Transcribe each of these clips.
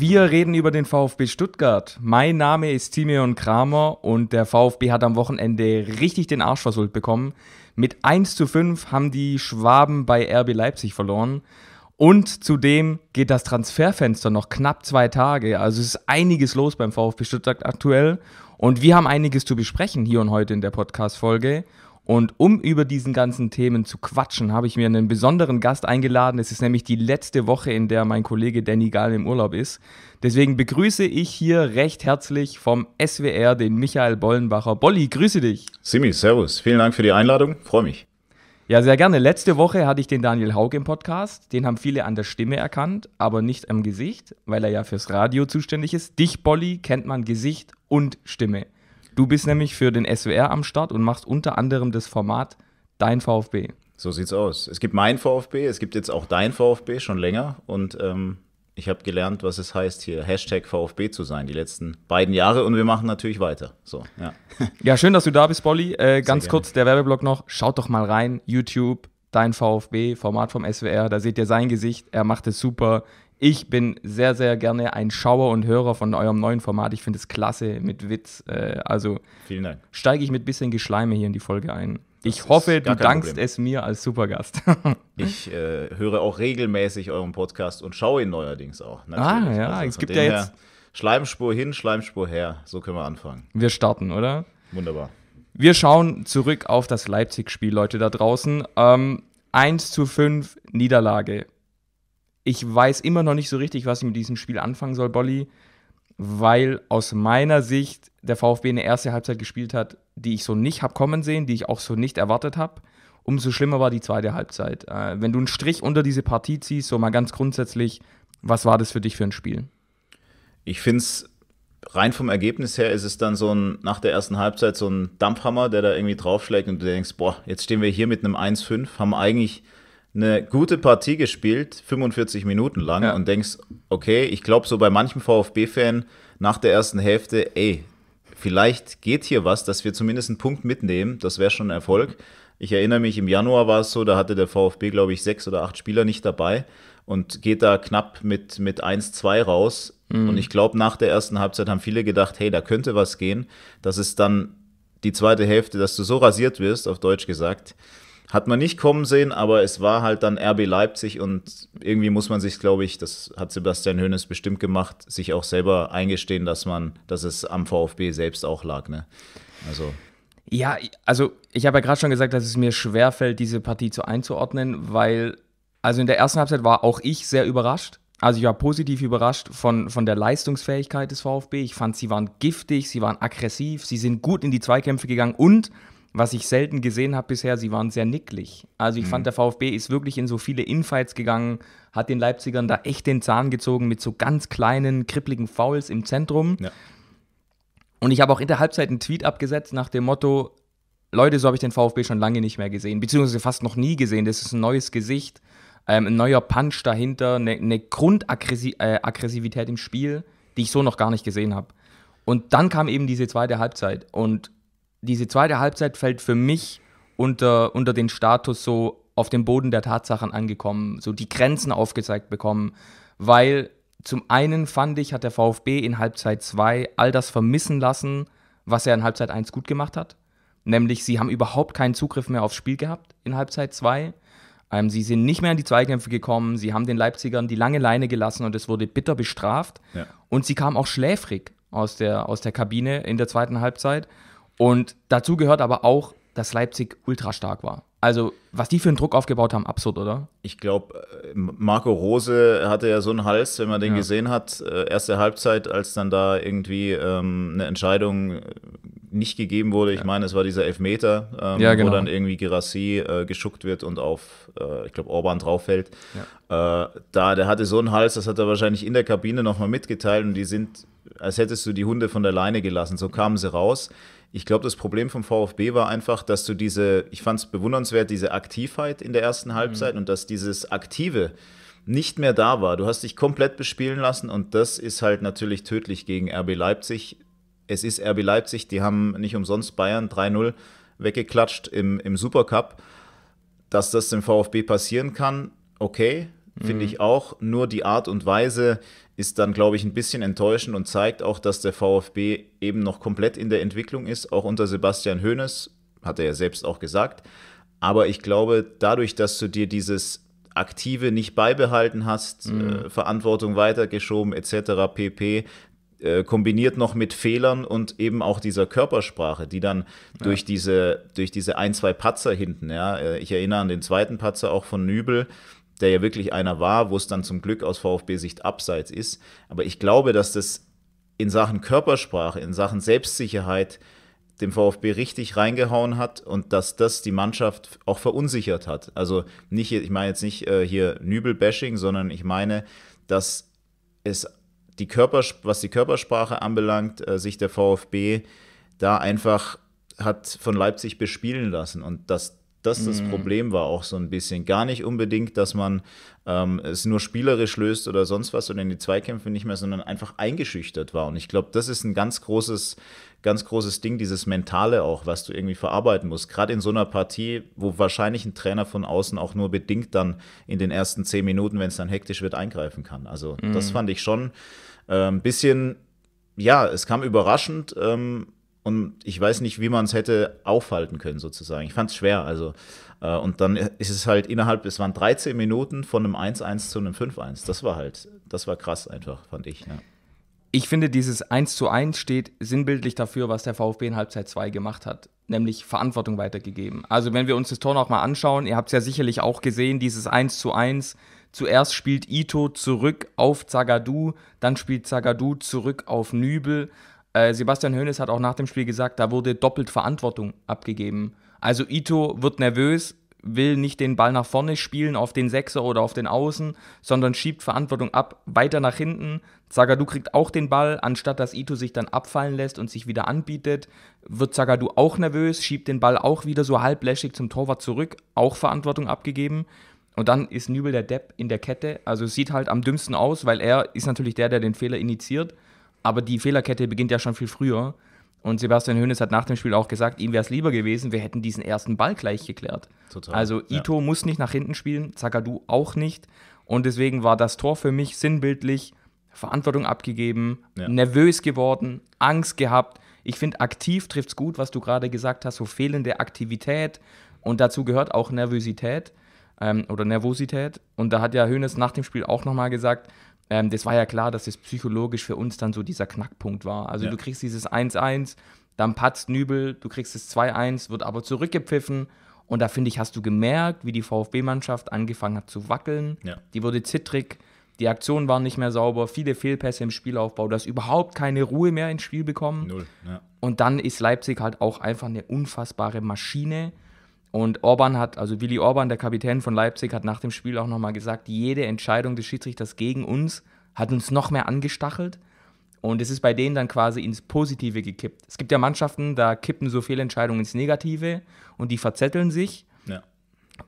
Wir reden über den VfB Stuttgart. Mein Name ist Simeon Kramer und der VfB hat am Wochenende richtig den Arsch versohlt bekommen. Mit 1 zu 5 haben die Schwaben bei RB Leipzig verloren. Und zudem geht das Transferfenster noch knapp zwei Tage. Also es ist einiges los beim VfB Stuttgart aktuell. Und wir haben einiges zu besprechen hier und heute in der Podcast-Folge. Und um über diesen ganzen Themen zu quatschen, habe ich mir einen besonderen Gast eingeladen. Es ist nämlich die letzte Woche, in der mein Kollege Danny Gall im Urlaub ist. Deswegen begrüße ich hier recht herzlich vom SWR den Michael Bollenbacher. Bolli, grüße dich. Simi, servus. Vielen Dank für die Einladung. Freue mich. Ja, sehr gerne. Letzte Woche hatte ich den Daniel Haug im Podcast. Den haben viele an der Stimme erkannt, aber nicht am Gesicht, weil er ja fürs Radio zuständig ist. Dich, Bolli, kennt man Gesicht und Stimme. Du bist nämlich für den SWR am Start und machst unter anderem das Format Dein VfB. So sieht's aus. Es gibt mein VfB, es gibt jetzt auch dein VfB schon länger und ähm, ich habe gelernt, was es heißt, hier Hashtag VfB zu sein, die letzten beiden Jahre und wir machen natürlich weiter. So, ja. ja, schön, dass du da bist, Bolli. Äh, ganz kurz der Werbeblock noch. Schaut doch mal rein, YouTube, dein VfB, Format vom SWR. Da seht ihr sein Gesicht. Er macht es super. Ich bin sehr, sehr gerne ein Schauer und Hörer von eurem neuen Format. Ich finde es klasse mit Witz. Äh, also Vielen Dank. steige ich mit bisschen Geschleime hier in die Folge ein. Das ich hoffe, du dankst Problem. es mir als Supergast. ich äh, höre auch regelmäßig euren Podcast und schaue ihn neuerdings auch. Ah, natürlich. Ah, ja, also es gibt ja jetzt. Schleimspur hin, Schleimspur her. So können wir anfangen. Wir starten, oder? Wunderbar. Wir schauen zurück auf das Leipzig-Spiel, Leute da draußen. Ähm, 1 zu 5 Niederlage. Ich weiß immer noch nicht so richtig, was ich mit diesem Spiel anfangen soll, Bolli, weil aus meiner Sicht der VfB eine erste Halbzeit gespielt hat, die ich so nicht habe kommen sehen, die ich auch so nicht erwartet habe. Umso schlimmer war die zweite Halbzeit. Äh, wenn du einen Strich unter diese Partie ziehst, so mal ganz grundsätzlich, was war das für dich für ein Spiel? Ich finde es rein vom Ergebnis her ist es dann so ein, nach der ersten Halbzeit so ein Dampfhammer, der da irgendwie draufschlägt und du denkst, boah, jetzt stehen wir hier mit einem 1-5, haben eigentlich eine gute Partie gespielt, 45 Minuten lang, ja. und denkst, okay, ich glaube, so bei manchem VfB-Fan nach der ersten Hälfte, ey, vielleicht geht hier was, dass wir zumindest einen Punkt mitnehmen, das wäre schon ein Erfolg. Ich erinnere mich, im Januar war es so, da hatte der VfB, glaube ich, sechs oder acht Spieler nicht dabei und geht da knapp mit, mit 1-2 raus. Mhm. Und ich glaube, nach der ersten Halbzeit haben viele gedacht, hey, da könnte was gehen. dass es dann die zweite Hälfte, dass du so rasiert wirst, auf Deutsch gesagt, hat man nicht kommen sehen, aber es war halt dann RB Leipzig und irgendwie muss man sich, glaube ich, das hat Sebastian Hoeneß bestimmt gemacht, sich auch selber eingestehen, dass man, dass es am VfB selbst auch lag. Ne? Also. Ja, also ich habe ja gerade schon gesagt, dass es mir schwerfällt, diese Partie zu einzuordnen, weil, also in der ersten Halbzeit war auch ich sehr überrascht. Also ich war positiv überrascht von, von der Leistungsfähigkeit des VfB. Ich fand, sie waren giftig, sie waren aggressiv, sie sind gut in die Zweikämpfe gegangen und was ich selten gesehen habe bisher, sie waren sehr nicklig. Also ich mhm. fand, der VfB ist wirklich in so viele Infights gegangen, hat den Leipzigern da echt den Zahn gezogen mit so ganz kleinen, kribbligen Fouls im Zentrum. Ja. Und ich habe auch in der Halbzeit einen Tweet abgesetzt nach dem Motto, Leute, so habe ich den VfB schon lange nicht mehr gesehen, beziehungsweise fast noch nie gesehen. Das ist ein neues Gesicht, ähm, ein neuer Punch dahinter, eine, eine Grundaggressivität äh, im Spiel, die ich so noch gar nicht gesehen habe. Und dann kam eben diese zweite Halbzeit und diese zweite Halbzeit fällt für mich unter, unter den Status so auf dem Boden der Tatsachen angekommen, so die Grenzen aufgezeigt bekommen, weil zum einen fand ich, hat der VfB in Halbzeit 2 all das vermissen lassen, was er in Halbzeit 1 gut gemacht hat. Nämlich, sie haben überhaupt keinen Zugriff mehr aufs Spiel gehabt in Halbzeit 2. Ähm, sie sind nicht mehr in die Zweikämpfe gekommen, sie haben den Leipzigern die lange Leine gelassen und es wurde bitter bestraft. Ja. Und sie kamen auch schläfrig aus der, aus der Kabine in der zweiten Halbzeit. Und dazu gehört aber auch, dass Leipzig ultra stark war. Also, was die für einen Druck aufgebaut haben, absurd, oder? Ich glaube, äh, Marco Rose hatte ja so einen Hals, wenn man den ja. gesehen hat. Äh, erste Halbzeit, als dann da irgendwie ähm, eine Entscheidung äh, nicht gegeben wurde. Ich meine, es war dieser Elfmeter, ähm, ja, genau. wo dann irgendwie Gerassi äh, geschuckt wird und auf, äh, ich glaube, Orban drauf fällt. Ja. Äh, da, der hatte so einen Hals, das hat er wahrscheinlich in der Kabine nochmal mitgeteilt und die sind, als hättest du die Hunde von der Leine gelassen. So kamen sie raus. Ich glaube, das Problem vom VfB war einfach, dass du diese, ich fand es bewundernswert, diese Aktivheit in der ersten Halbzeit mhm. und dass dieses Aktive nicht mehr da war. Du hast dich komplett bespielen lassen und das ist halt natürlich tödlich gegen RB Leipzig. Es ist RB Leipzig, die haben nicht umsonst Bayern 3-0 weggeklatscht im, im Supercup. Dass das dem VfB passieren kann, okay, finde mhm. ich auch. Nur die Art und Weise, ist dann, glaube ich, ein bisschen enttäuschend und zeigt auch, dass der VfB eben noch komplett in der Entwicklung ist, auch unter Sebastian Hoeneß, hat er ja selbst auch gesagt. Aber ich glaube, dadurch, dass du dir dieses Aktive nicht beibehalten hast, mhm. äh, Verantwortung weitergeschoben etc. pp. Äh, kombiniert noch mit Fehlern und eben auch dieser Körpersprache, die dann ja. durch, diese, durch diese ein, zwei Patzer hinten, ja, äh, ich erinnere an den zweiten Patzer auch von Nübel, der ja wirklich einer war, wo es dann zum Glück aus VfB-Sicht abseits ist. Aber ich glaube, dass das in Sachen Körpersprache, in Sachen Selbstsicherheit dem VfB richtig reingehauen hat und dass das die Mannschaft auch verunsichert hat. Also nicht, ich meine jetzt nicht äh, hier Nübel-Bashing, sondern ich meine, dass es die Körpers was die Körpersprache anbelangt, äh, sich der VfB da einfach hat von Leipzig bespielen lassen und dass das das mm. Problem war auch so ein bisschen. Gar nicht unbedingt, dass man ähm, es nur spielerisch löst oder sonst was oder in die Zweikämpfe nicht mehr, sondern einfach eingeschüchtert war. Und ich glaube, das ist ein ganz großes, ganz großes Ding, dieses Mentale auch, was du irgendwie verarbeiten musst. Gerade in so einer Partie, wo wahrscheinlich ein Trainer von außen auch nur bedingt dann in den ersten zehn Minuten, wenn es dann hektisch wird, eingreifen kann. Also mm. das mhm. fand ich schon äh, ein bisschen, ja, es kam überraschend. Ähm, und ich weiß nicht, wie man es hätte aufhalten können, sozusagen. Ich fand es schwer. Also, äh, und dann ist es halt innerhalb, es waren 13 Minuten von einem 1-1 zu einem 5-1. Das war halt, das war krass einfach, fand ich. Ja. Ich finde, dieses 1 zu 1 steht sinnbildlich dafür, was der VfB in Halbzeit 2 gemacht hat, nämlich Verantwortung weitergegeben. Also, wenn wir uns das Tor nochmal anschauen, ihr habt es ja sicherlich auch gesehen, dieses 1 zu 1. Zuerst spielt Ito zurück auf Zagadou, dann spielt Zagadou zurück auf Nübel äh, Sebastian Hoeneß hat auch nach dem Spiel gesagt, da wurde doppelt Verantwortung abgegeben. Also Ito wird nervös, will nicht den Ball nach vorne spielen auf den Sechser oder auf den Außen, sondern schiebt Verantwortung ab weiter nach hinten. Zagadou kriegt auch den Ball, anstatt dass Ito sich dann abfallen lässt und sich wieder anbietet, wird Zagadou auch nervös, schiebt den Ball auch wieder so halbläschig zum Torwart zurück, auch Verantwortung abgegeben. Und dann ist Nübel der Depp in der Kette. Also es sieht halt am dümmsten aus, weil er ist natürlich der, der den Fehler initiiert. Aber die Fehlerkette beginnt ja schon viel früher. Und Sebastian Hoeneß hat nach dem Spiel auch gesagt, ihm wäre es lieber gewesen, wir hätten diesen ersten Ball gleich geklärt. Total, also Ito ja. muss nicht nach hinten spielen, Zakadu auch nicht. Und deswegen war das Tor für mich sinnbildlich, Verantwortung abgegeben, ja. nervös geworden, Angst gehabt. Ich finde, aktiv trifft es gut, was du gerade gesagt hast, so fehlende Aktivität. Und dazu gehört auch Nervosität ähm, oder Nervosität. Und da hat ja Hoeneß nach dem Spiel auch nochmal gesagt, ähm, das war ja klar, dass das psychologisch für uns dann so dieser Knackpunkt war. Also ja. du kriegst dieses 1-1, dann patzt Nübel, du kriegst das 2-1, wird aber zurückgepfiffen. Und da finde ich, hast du gemerkt, wie die VfB-Mannschaft angefangen hat zu wackeln. Ja. Die wurde zittrig, die Aktionen waren nicht mehr sauber, viele Fehlpässe im Spielaufbau, du hast überhaupt keine Ruhe mehr ins Spiel bekommen. Null. Ja. Und dann ist Leipzig halt auch einfach eine unfassbare Maschine und Orban hat, also Willi Orban, der Kapitän von Leipzig, hat nach dem Spiel auch nochmal gesagt, jede Entscheidung des Schiedsrichters gegen uns hat uns noch mehr angestachelt. Und es ist bei denen dann quasi ins Positive gekippt. Es gibt ja Mannschaften, da kippen so viele Entscheidungen ins Negative und die verzetteln sich. Ja.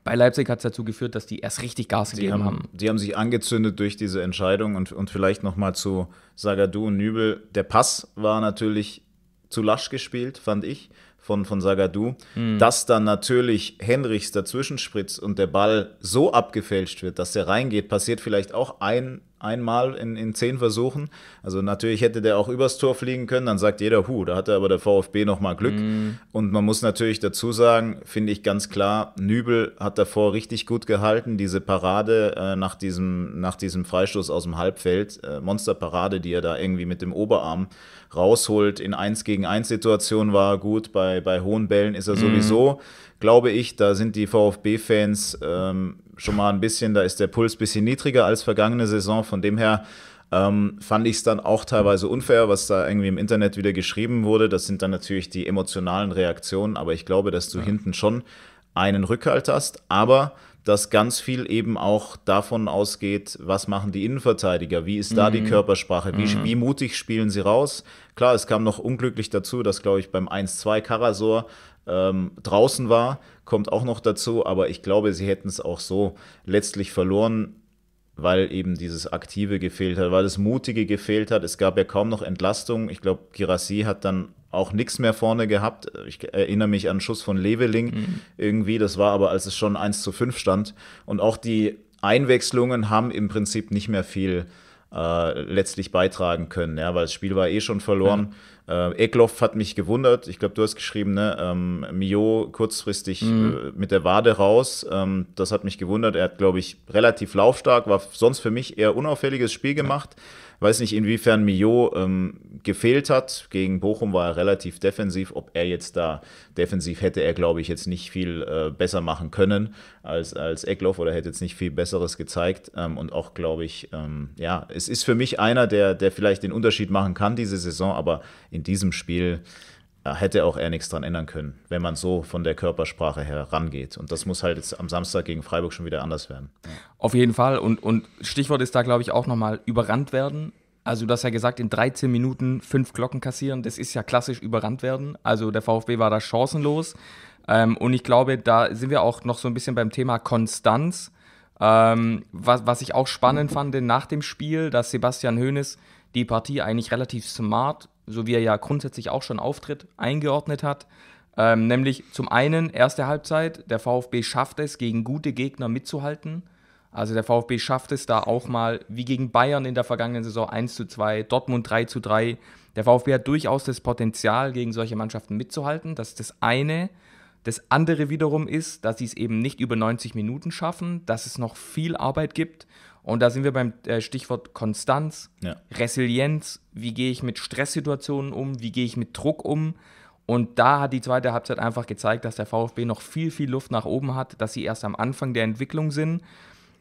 Bei Leipzig hat es dazu geführt, dass die erst richtig Gas gegeben haben, haben, Die haben sich angezündet durch diese Entscheidung und, und vielleicht nochmal zu Sagadu und Nübel. Der Pass war natürlich zu lasch gespielt, fand ich von, von Sagadu, mhm. dass dann natürlich Henrichs dazwischen spritzt und der Ball so abgefälscht wird, dass der reingeht, passiert vielleicht auch ein, einmal in, in zehn Versuchen. Also natürlich hätte der auch übers Tor fliegen können, dann sagt jeder, hu, da hatte aber der VfB nochmal Glück. Mhm. Und man muss natürlich dazu sagen, finde ich ganz klar, Nübel hat davor richtig gut gehalten, diese Parade äh, nach, diesem, nach diesem Freistoß aus dem Halbfeld, äh, Monsterparade, die er da irgendwie mit dem Oberarm rausholt. In 1 gegen 1 Situation war gut, bei, bei hohen Bällen ist er mhm. sowieso, glaube ich, da sind die VfB-Fans ähm, schon mal ein bisschen, da ist der Puls ein bisschen niedriger als vergangene Saison. Von dem her ähm, fand ich es dann auch teilweise unfair, was da irgendwie im Internet wieder geschrieben wurde. Das sind dann natürlich die emotionalen Reaktionen, aber ich glaube, dass du ja. hinten schon einen Rückhalt hast. Aber dass ganz viel eben auch davon ausgeht, was machen die Innenverteidiger, wie ist da mhm. die Körpersprache, wie, mhm. wie, mutig spielen sie raus. Klar, es kam noch unglücklich dazu, dass, glaube ich, beim 1-2 Karasor ähm, draußen war, kommt auch noch dazu, aber ich glaube, sie hätten es auch so letztlich verloren, weil eben dieses Aktive gefehlt hat, weil das Mutige gefehlt hat. Es gab ja kaum noch Entlastung. Ich glaube, Girassi hat dann auch nichts mehr vorne gehabt. Ich erinnere mich an einen Schuss von Leveling mhm. irgendwie. Das war aber, als es schon 1 zu 5 stand. Und auch die Einwechslungen haben im Prinzip nicht mehr viel äh, letztlich beitragen können, ja, weil das Spiel war eh schon verloren. Ja. Äh, Eckloff hat mich gewundert. Ich glaube, du hast geschrieben, ne? Ähm, Mio kurzfristig äh, mhm. äh, mit der Wade raus. Ähm, das hat mich gewundert. Er hat, glaube ich, relativ laufstark, war sonst für mich eher unauffälliges Spiel gemacht. Ja Weiß nicht, inwiefern Mio ähm, gefehlt hat. Gegen Bochum war er relativ defensiv. Ob er jetzt da defensiv hätte er, glaube ich, jetzt nicht viel äh, besser machen können als, als Eckloff oder hätte jetzt nicht viel Besseres gezeigt. Ähm, und auch, glaube ich, ähm, ja, es ist für mich einer, der, der vielleicht den Unterschied machen kann diese Saison, aber in diesem Spiel hätte auch er nichts dran ändern können, wenn man so von der Körpersprache her rangeht. Und das muss halt jetzt am Samstag gegen Freiburg schon wieder anders werden. Auf jeden Fall. Und, und Stichwort ist da, glaube ich, auch nochmal überrannt werden. Also, du hast ja gesagt, in 13 Minuten fünf Glocken kassieren. Das ist ja klassisch überrannt werden. Also, der VfB war da chancenlos. Ähm, und ich glaube, da sind wir auch noch so ein bisschen beim Thema Konstanz. Ähm, was, was ich auch spannend fand nach dem Spiel, dass Sebastian Hoeneß die Partie eigentlich relativ smart so wie er ja grundsätzlich auch schon auftritt, eingeordnet hat. Ähm, nämlich zum einen erste Halbzeit, der VfB schafft es, gegen gute Gegner mitzuhalten. Also der VfB schafft es da auch mal, wie gegen Bayern in der vergangenen Saison 1 zu 2, Dortmund 3 zu 3. Der VfB hat durchaus das Potenzial, gegen solche Mannschaften mitzuhalten. Das ist das eine. Das andere wiederum ist, dass sie es eben nicht über 90 Minuten schaffen, dass es noch viel Arbeit gibt und da sind wir beim äh, Stichwort Konstanz, ja. Resilienz, wie gehe ich mit Stresssituationen um, wie gehe ich mit Druck um. Und da hat die zweite Halbzeit einfach gezeigt, dass der VfB noch viel, viel Luft nach oben hat, dass sie erst am Anfang der Entwicklung sind.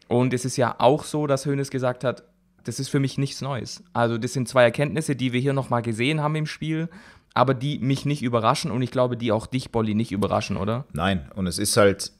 Und es ist ja auch so, dass Hoeneß gesagt hat, das ist für mich nichts Neues. Also das sind zwei Erkenntnisse, die wir hier nochmal gesehen haben im Spiel, aber die mich nicht überraschen und ich glaube, die auch dich, Bolli, nicht überraschen, oder? Nein, und es ist halt,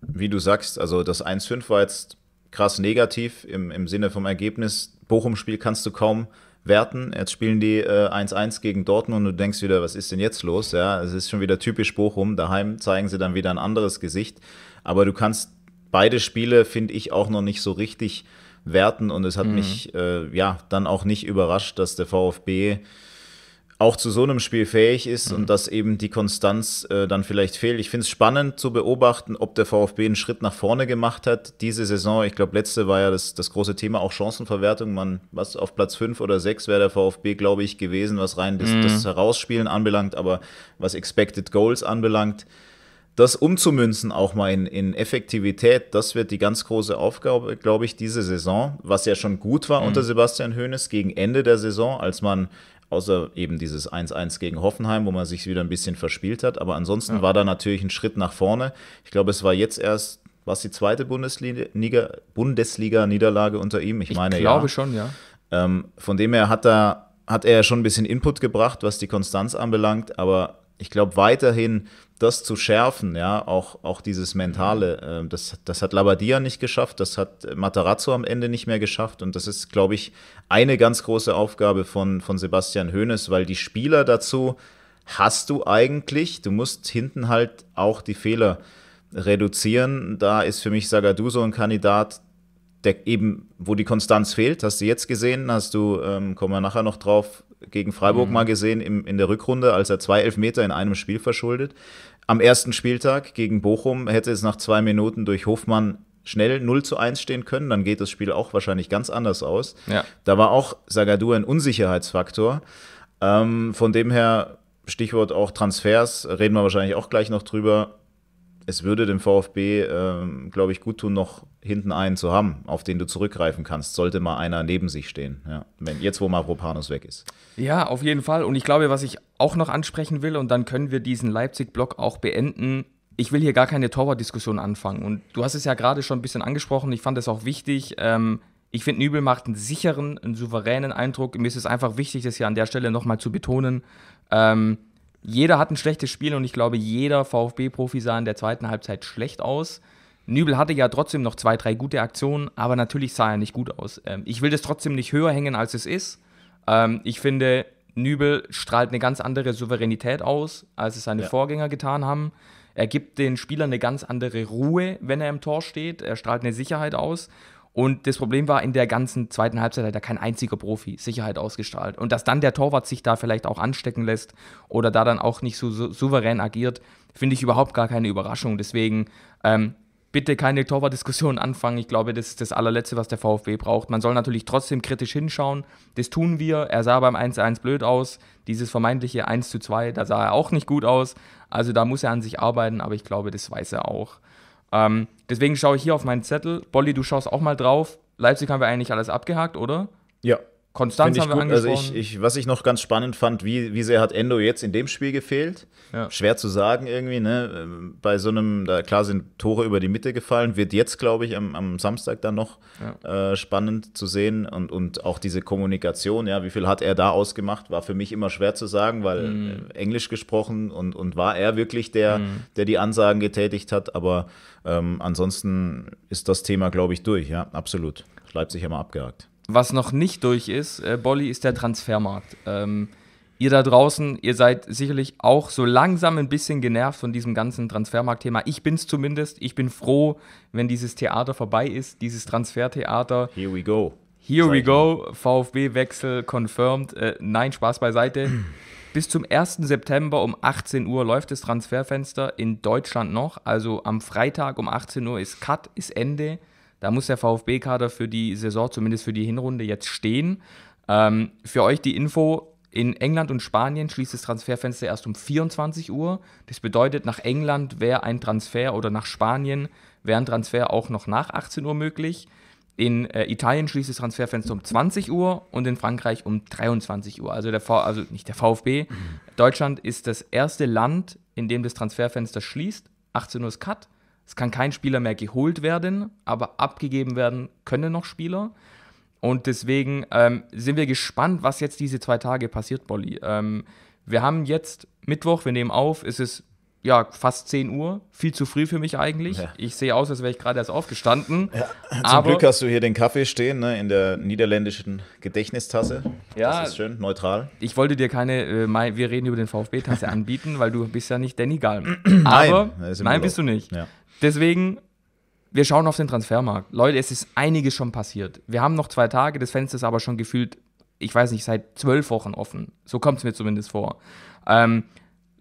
wie du sagst, also das 1-5 war jetzt krass negativ im, im Sinne vom Ergebnis. Bochum-Spiel kannst du kaum werten. Jetzt spielen die 1-1 äh, gegen Dortmund und du denkst wieder, was ist denn jetzt los? Ja, es ist schon wieder typisch Bochum. Daheim zeigen sie dann wieder ein anderes Gesicht. Aber du kannst beide Spiele, finde ich, auch noch nicht so richtig werten. Und es hat mhm. mich äh, ja dann auch nicht überrascht, dass der VfB auch zu so einem Spiel fähig ist mhm. und dass eben die Konstanz äh, dann vielleicht fehlt. Ich finde es spannend zu beobachten, ob der VfB einen Schritt nach vorne gemacht hat diese Saison. Ich glaube, letzte war ja das, das große Thema auch Chancenverwertung. Man, was auf Platz 5 oder 6 wäre der VfB, glaube ich, gewesen, was rein das, mhm. das Herausspielen anbelangt, aber was Expected Goals anbelangt das umzumünzen auch mal in, in, Effektivität, das wird die ganz große Aufgabe, glaube ich, diese Saison, was ja schon gut war mhm. unter Sebastian Hoeneß gegen Ende der Saison, als man Außer eben dieses 1-1 gegen Hoffenheim, wo man sich wieder ein bisschen verspielt hat. Aber ansonsten ja. war da natürlich ein Schritt nach vorne. Ich glaube, es war jetzt erst, was die zweite Bundesliga-Niederlage unter ihm? Ich, meine, ja. Ich glaube schon, ja. Ähm, von dem her hat er, hat er schon ein bisschen Input gebracht, was die Konstanz anbelangt. Aber ich glaube, weiterhin das zu schärfen, ja, auch, auch dieses Mentale, äh, das, das hat Labadia nicht geschafft, das hat Matarazzo am Ende nicht mehr geschafft und das ist, glaube ich, eine ganz große Aufgabe von, von Sebastian Hoeneß, weil die Spieler dazu hast du eigentlich, du musst hinten halt auch die Fehler reduzieren. Da ist für mich Sagadu so ein Kandidat, der eben, wo die Konstanz fehlt, hast du jetzt gesehen, hast du, ähm, kommen wir nachher noch drauf, gegen Freiburg mhm. mal gesehen im, in der Rückrunde, als er zwei Elfmeter in einem Spiel verschuldet. Am ersten Spieltag gegen Bochum hätte es nach zwei Minuten durch Hofmann schnell 0 zu 1 stehen können, dann geht das Spiel auch wahrscheinlich ganz anders aus. Ja. Da war auch Sagadu ein Unsicherheitsfaktor. Ähm, von dem her, Stichwort auch Transfers, reden wir wahrscheinlich auch gleich noch drüber es würde dem VfB, äh, glaube ich, gut tun, noch hinten einen zu haben, auf den du zurückgreifen kannst, sollte mal einer neben sich stehen. Ja. Jetzt, wo Mavropanos weg ist. Ja, auf jeden Fall. Und ich glaube, was ich auch noch ansprechen will, und dann können wir diesen Leipzig-Block auch beenden. Ich will hier gar keine Torwart-Diskussion anfangen. Und du hast es ja gerade schon ein bisschen angesprochen. Ich fand es auch wichtig. Ähm, ich finde, Nübel macht einen sicheren, einen souveränen Eindruck. Mir ist es einfach wichtig, das hier an der Stelle nochmal zu betonen. Ähm, jeder hat ein schlechtes Spiel und ich glaube, jeder VfB-Profi sah in der zweiten Halbzeit schlecht aus. Nübel hatte ja trotzdem noch zwei, drei gute Aktionen, aber natürlich sah er nicht gut aus. Ähm, ich will das trotzdem nicht höher hängen, als es ist. Ähm, ich finde, Nübel strahlt eine ganz andere Souveränität aus, als es seine ja. Vorgänger getan haben. Er gibt den Spielern eine ganz andere Ruhe, wenn er im Tor steht. Er strahlt eine Sicherheit aus. Und das Problem war, in der ganzen zweiten Halbzeit hat da kein einziger Profi Sicherheit ausgestrahlt. Und dass dann der Torwart sich da vielleicht auch anstecken lässt oder da dann auch nicht so, so souverän agiert, finde ich überhaupt gar keine Überraschung. Deswegen ähm, bitte keine Torwartdiskussion anfangen. Ich glaube, das ist das allerletzte, was der VfB braucht. Man soll natürlich trotzdem kritisch hinschauen. Das tun wir. Er sah beim 1-1 blöd aus. Dieses vermeintliche 1-2, da sah er auch nicht gut aus. Also da muss er an sich arbeiten, aber ich glaube, das weiß er auch. Ähm, Deswegen schaue ich hier auf meinen Zettel. Bolli, du schaust auch mal drauf. Leipzig haben wir eigentlich alles abgehakt, oder? Ja, Konstanz haben wir gut. angesprochen. Also ich, ich, was ich noch ganz spannend fand, wie, wie sehr hat Endo jetzt in dem Spiel gefehlt? Ja. Schwer zu sagen irgendwie, ne? Ähm, bei so einem, da klar sind Tore über die Mitte gefallen, wird jetzt, glaube ich, am, am Samstag dann noch ja. äh, spannend zu sehen. Und, und auch diese Kommunikation, ja, wie viel hat er da ausgemacht, war für mich immer schwer zu sagen, weil mhm. Äh, Englisch gesprochen und, und war er wirklich der, mhm. der die Ansagen getätigt hat. Aber ähm, ansonsten ist das Thema, glaube ich, durch, ja, absolut. Leipzig haben wir abgehakt was noch nicht durch ist, äh, Bolli, ist der Transfermarkt. Ähm, ihr da draußen, ihr seid sicherlich auch so langsam ein bisschen genervt von diesem ganzen Transfermarktthema. Ich bin's zumindest. Ich bin froh, wenn dieses Theater vorbei ist, dieses Transfertheater. Here we go. Here we go. VfB-Wechsel confirmed. Äh, nein, Spaß beiseite. Bis zum 1. September um 18 Uhr läuft das Transferfenster in Deutschland noch. Also am Freitag um 18 Uhr ist Cut, ist Ende. Da muss der VfB-Kader für die Saison, zumindest für die Hinrunde, jetzt stehen. Ähm, für euch die Info, in England und Spanien schließt das Transferfenster erst um 24 Uhr. Das bedeutet, nach England wäre ein Transfer oder nach Spanien wäre ein Transfer auch noch nach 18 Uhr möglich. In äh, Italien schließt das Transferfenster um 20 Uhr und in Frankreich um 23 Uhr. Also, der v also nicht der VfB. Mhm. Deutschland ist das erste Land, in dem das Transferfenster schließt. 18 Uhr ist Cut. Es kann kein Spieler mehr geholt werden, aber abgegeben werden können noch Spieler. Und deswegen ähm, sind wir gespannt, was jetzt diese zwei Tage passiert, Bolli. Ähm, wir haben jetzt Mittwoch, wir nehmen auf, es ist ja fast 10 Uhr, viel zu früh für mich eigentlich. Ja. Ich sehe aus, als wäre ich gerade erst aufgestanden. Ja. Zum Aber, Glück hast du hier den Kaffee stehen ne, in der niederländischen Gedächtnistasse. Ja, das ist schön, neutral. Ich wollte dir keine, äh, wir reden über den VfB-Tasse anbieten, weil du bist ja nicht Danny Galm. Aber nein, nein bist du nicht. Ja. Deswegen, wir schauen auf den Transfermarkt. Leute, es ist einiges schon passiert. Wir haben noch zwei Tage, das Fenster ist aber schon gefühlt, ich weiß nicht, seit zwölf Wochen offen. So kommt es mir zumindest vor. Ähm,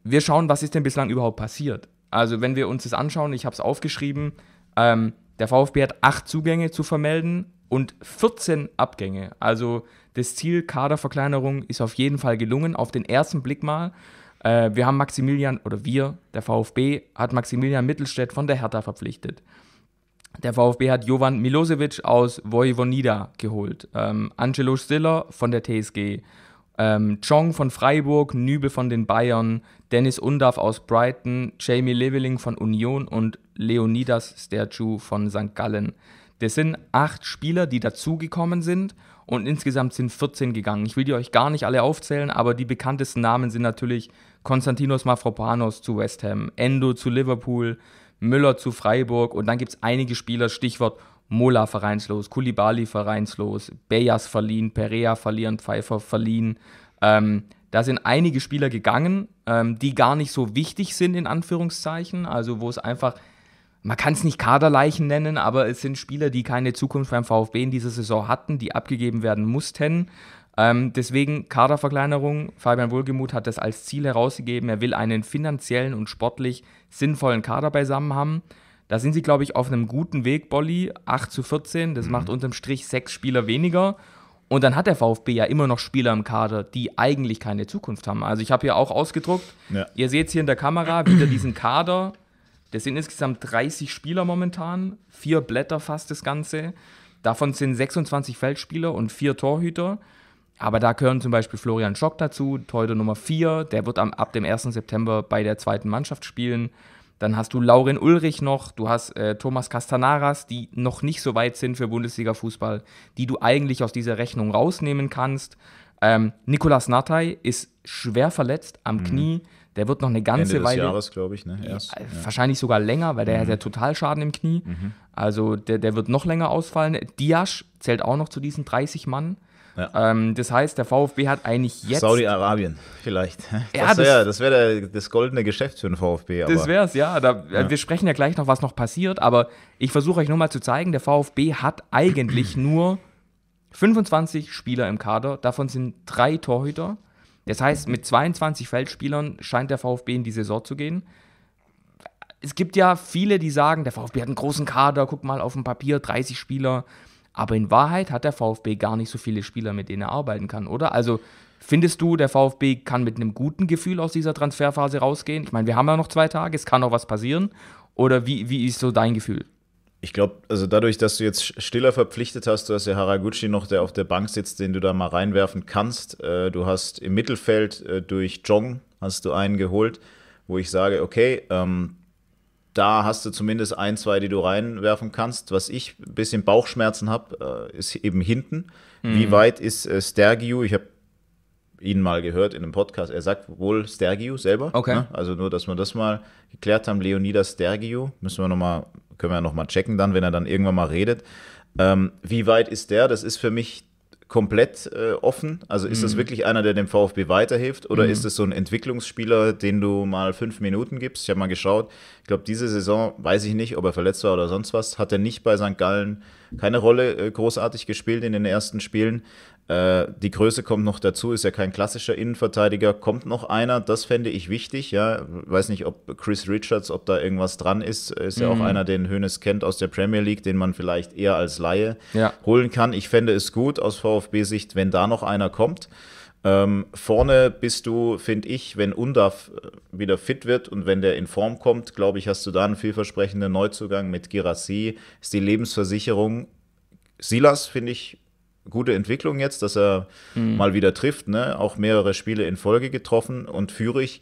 wir schauen, was ist denn bislang überhaupt passiert. Also, wenn wir uns das anschauen, ich habe es aufgeschrieben, ähm, der VfB hat acht Zugänge zu vermelden und 14 Abgänge. Also das Ziel Kaderverkleinerung ist auf jeden Fall gelungen, auf den ersten Blick mal. Äh, wir haben Maximilian, oder wir, der VfB, hat Maximilian Mittelstädt von der Hertha verpflichtet. Der VfB hat Jovan Milosevic aus Vojvodina geholt, ähm, Angelo Stiller von der TSG, ähm, Chong von Freiburg, Nübel von den Bayern, Dennis Undav aus Brighton, Jamie Leveling von Union und Leonidas Sterchu von St. Gallen. Das sind acht Spieler, die dazugekommen sind und insgesamt sind 14 gegangen. Ich will die euch gar nicht alle aufzählen, aber die bekanntesten Namen sind natürlich Konstantinos Mafropanos zu West Ham, Endo zu Liverpool, Müller zu Freiburg und dann gibt es einige Spieler, Stichwort Mola vereinslos, Kulibali vereinslos, Bejas verliehen, Perea verlieren, Pfeiffer verliehen. Ähm, da sind einige Spieler gegangen, ähm, die gar nicht so wichtig sind, in Anführungszeichen. Also wo es einfach, man kann es nicht Kaderleichen nennen, aber es sind Spieler, die keine Zukunft beim VfB in dieser Saison hatten, die abgegeben werden mussten. Ähm, deswegen Kaderverkleinerung. Fabian Wohlgemuth hat das als Ziel herausgegeben. Er will einen finanziellen und sportlich sinnvollen Kader beisammen haben. Da sind sie, glaube ich, auf einem guten Weg, Bolli. 8 zu 14, das mhm. macht unterm Strich sechs Spieler weniger. Und dann hat der VfB ja immer noch Spieler im Kader, die eigentlich keine Zukunft haben. Also ich habe hier auch ausgedruckt, ja. ihr seht es hier in der Kamera wieder diesen Kader. Das sind insgesamt 30 Spieler momentan, vier Blätter fast das Ganze. Davon sind 26 Feldspieler und vier Torhüter. Aber da gehören zum Beispiel Florian Schock dazu, heute Nummer 4, der wird am, ab dem 1. September bei der zweiten Mannschaft spielen. Dann hast du Laurin Ulrich noch, du hast äh, Thomas Castanaras, die noch nicht so weit sind für Bundesliga-Fußball, die du eigentlich aus dieser Rechnung rausnehmen kannst. Ähm, Nikolas Natay ist schwer verletzt am mhm. Knie. Der wird noch eine ganze Ende Weile. Jahres, glaube ich, ne? Erst, wahrscheinlich ja. sogar länger, weil der mhm. hat ja mhm. total Schaden im Knie. Mhm. Also der, der wird noch länger ausfallen. Diasch zählt auch noch zu diesen 30 Mann. Ja. Ähm, das heißt, der VfB hat eigentlich jetzt. Saudi-Arabien, vielleicht. Ja, das wäre das, wär das goldene Geschäft für den VfB. Aber. Das wäre es, ja, da, ja. Wir sprechen ja gleich noch, was noch passiert, aber ich versuche euch nur mal zu zeigen, der VfB hat eigentlich nur 25 Spieler im Kader, davon sind drei Torhüter. Das heißt, mit 22 Feldspielern scheint der VfB in die Saison zu gehen. Es gibt ja viele, die sagen, der VfB hat einen großen Kader, guck mal auf dem Papier, 30 Spieler aber in Wahrheit hat der VfB gar nicht so viele Spieler, mit denen er arbeiten kann, oder? Also findest du, der VfB kann mit einem guten Gefühl aus dieser Transferphase rausgehen? Ich meine, wir haben ja noch zwei Tage, es kann auch was passieren. Oder wie, wie ist so dein Gefühl? Ich glaube, also dadurch, dass du jetzt Stiller verpflichtet hast, du hast ja Haraguchi noch, der auf der Bank sitzt, den du da mal reinwerfen kannst. Äh, du hast im Mittelfeld äh, durch Jong hast du einen geholt, wo ich sage, okay, ähm, da hast du zumindest ein, zwei, die du reinwerfen kannst. Was ich ein bisschen Bauchschmerzen habe, äh, ist eben hinten. Mhm. Wie weit ist äh, Stergiu? Ich habe ihn mal gehört in einem Podcast. Er sagt wohl Stergiu selber. Okay. Ne? Also nur, dass wir das mal geklärt haben. Leonidas Stergiu. Müssen wir noch mal, können wir ja noch checken dann, wenn er dann irgendwann mal redet. Ähm, wie weit ist der? Das ist für mich komplett äh, offen? Also ist mhm. das wirklich einer, der dem VfB weiterhilft oder mhm. ist es so ein Entwicklungsspieler, den du mal fünf Minuten gibst? Ich habe mal geschaut, ich glaube, diese Saison, weiß ich nicht, ob er verletzt war oder sonst was, hat er nicht bei St. Gallen keine Rolle äh, großartig gespielt in den ersten Spielen, äh, die Größe kommt noch dazu, ist ja kein klassischer Innenverteidiger. Kommt noch einer, das fände ich wichtig. Ja, weiß nicht, ob Chris Richards, ob da irgendwas dran ist. Ist ja auch mhm. einer, den Hönes kennt aus der Premier League, den man vielleicht eher als Laie ja. holen kann. Ich fände es gut aus VfB-Sicht, wenn da noch einer kommt. Ähm, vorne bist du, finde ich, wenn Undaf äh, wieder fit wird und wenn der in Form kommt, glaube ich, hast du da einen vielversprechenden Neuzugang mit Girassi. Ist die Lebensversicherung. Silas, finde ich, gute Entwicklung jetzt, dass er mhm. mal wieder trifft, ne? auch mehrere Spiele in Folge getroffen und Fürich,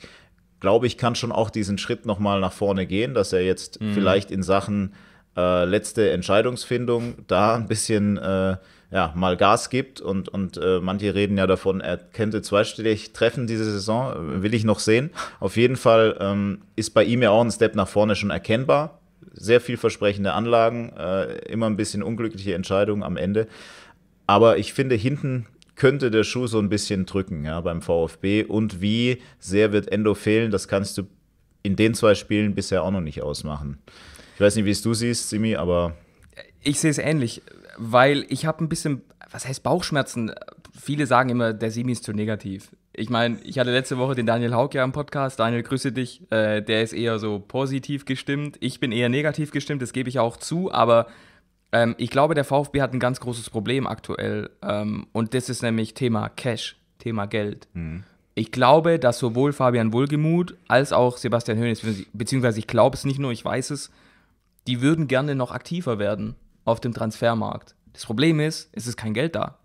glaube ich, kann schon auch diesen Schritt nochmal nach vorne gehen, dass er jetzt mhm. vielleicht in Sachen äh, letzte Entscheidungsfindung da ein bisschen äh, ja, mal Gas gibt und, und äh, manche reden ja davon, er könnte zweistellig treffen diese Saison, will ich noch sehen. Auf jeden Fall ähm, ist bei ihm ja auch ein Step nach vorne schon erkennbar. Sehr vielversprechende Anlagen, äh, immer ein bisschen unglückliche Entscheidungen am Ende. Aber ich finde, hinten könnte der Schuh so ein bisschen drücken ja, beim VfB. Und wie sehr wird Endo fehlen, das kannst du in den zwei Spielen bisher auch noch nicht ausmachen. Ich weiß nicht, wie es du siehst, Simi, aber. Ich sehe es ähnlich, weil ich habe ein bisschen, was heißt Bauchschmerzen? Viele sagen immer, der Simi ist zu negativ. Ich meine, ich hatte letzte Woche den Daniel Haug ja im Podcast. Daniel, grüße dich. Äh, der ist eher so positiv gestimmt. Ich bin eher negativ gestimmt, das gebe ich auch zu. Aber ähm, ich glaube, der VfB hat ein ganz großes Problem aktuell. Ähm, und das ist nämlich Thema Cash, Thema Geld. Mhm. Ich glaube, dass sowohl Fabian Wohlgemuth als auch Sebastian Hönes, beziehungsweise ich glaube es nicht nur, ich weiß es, die würden gerne noch aktiver werden auf dem Transfermarkt. Das Problem ist, es ist kein Geld da.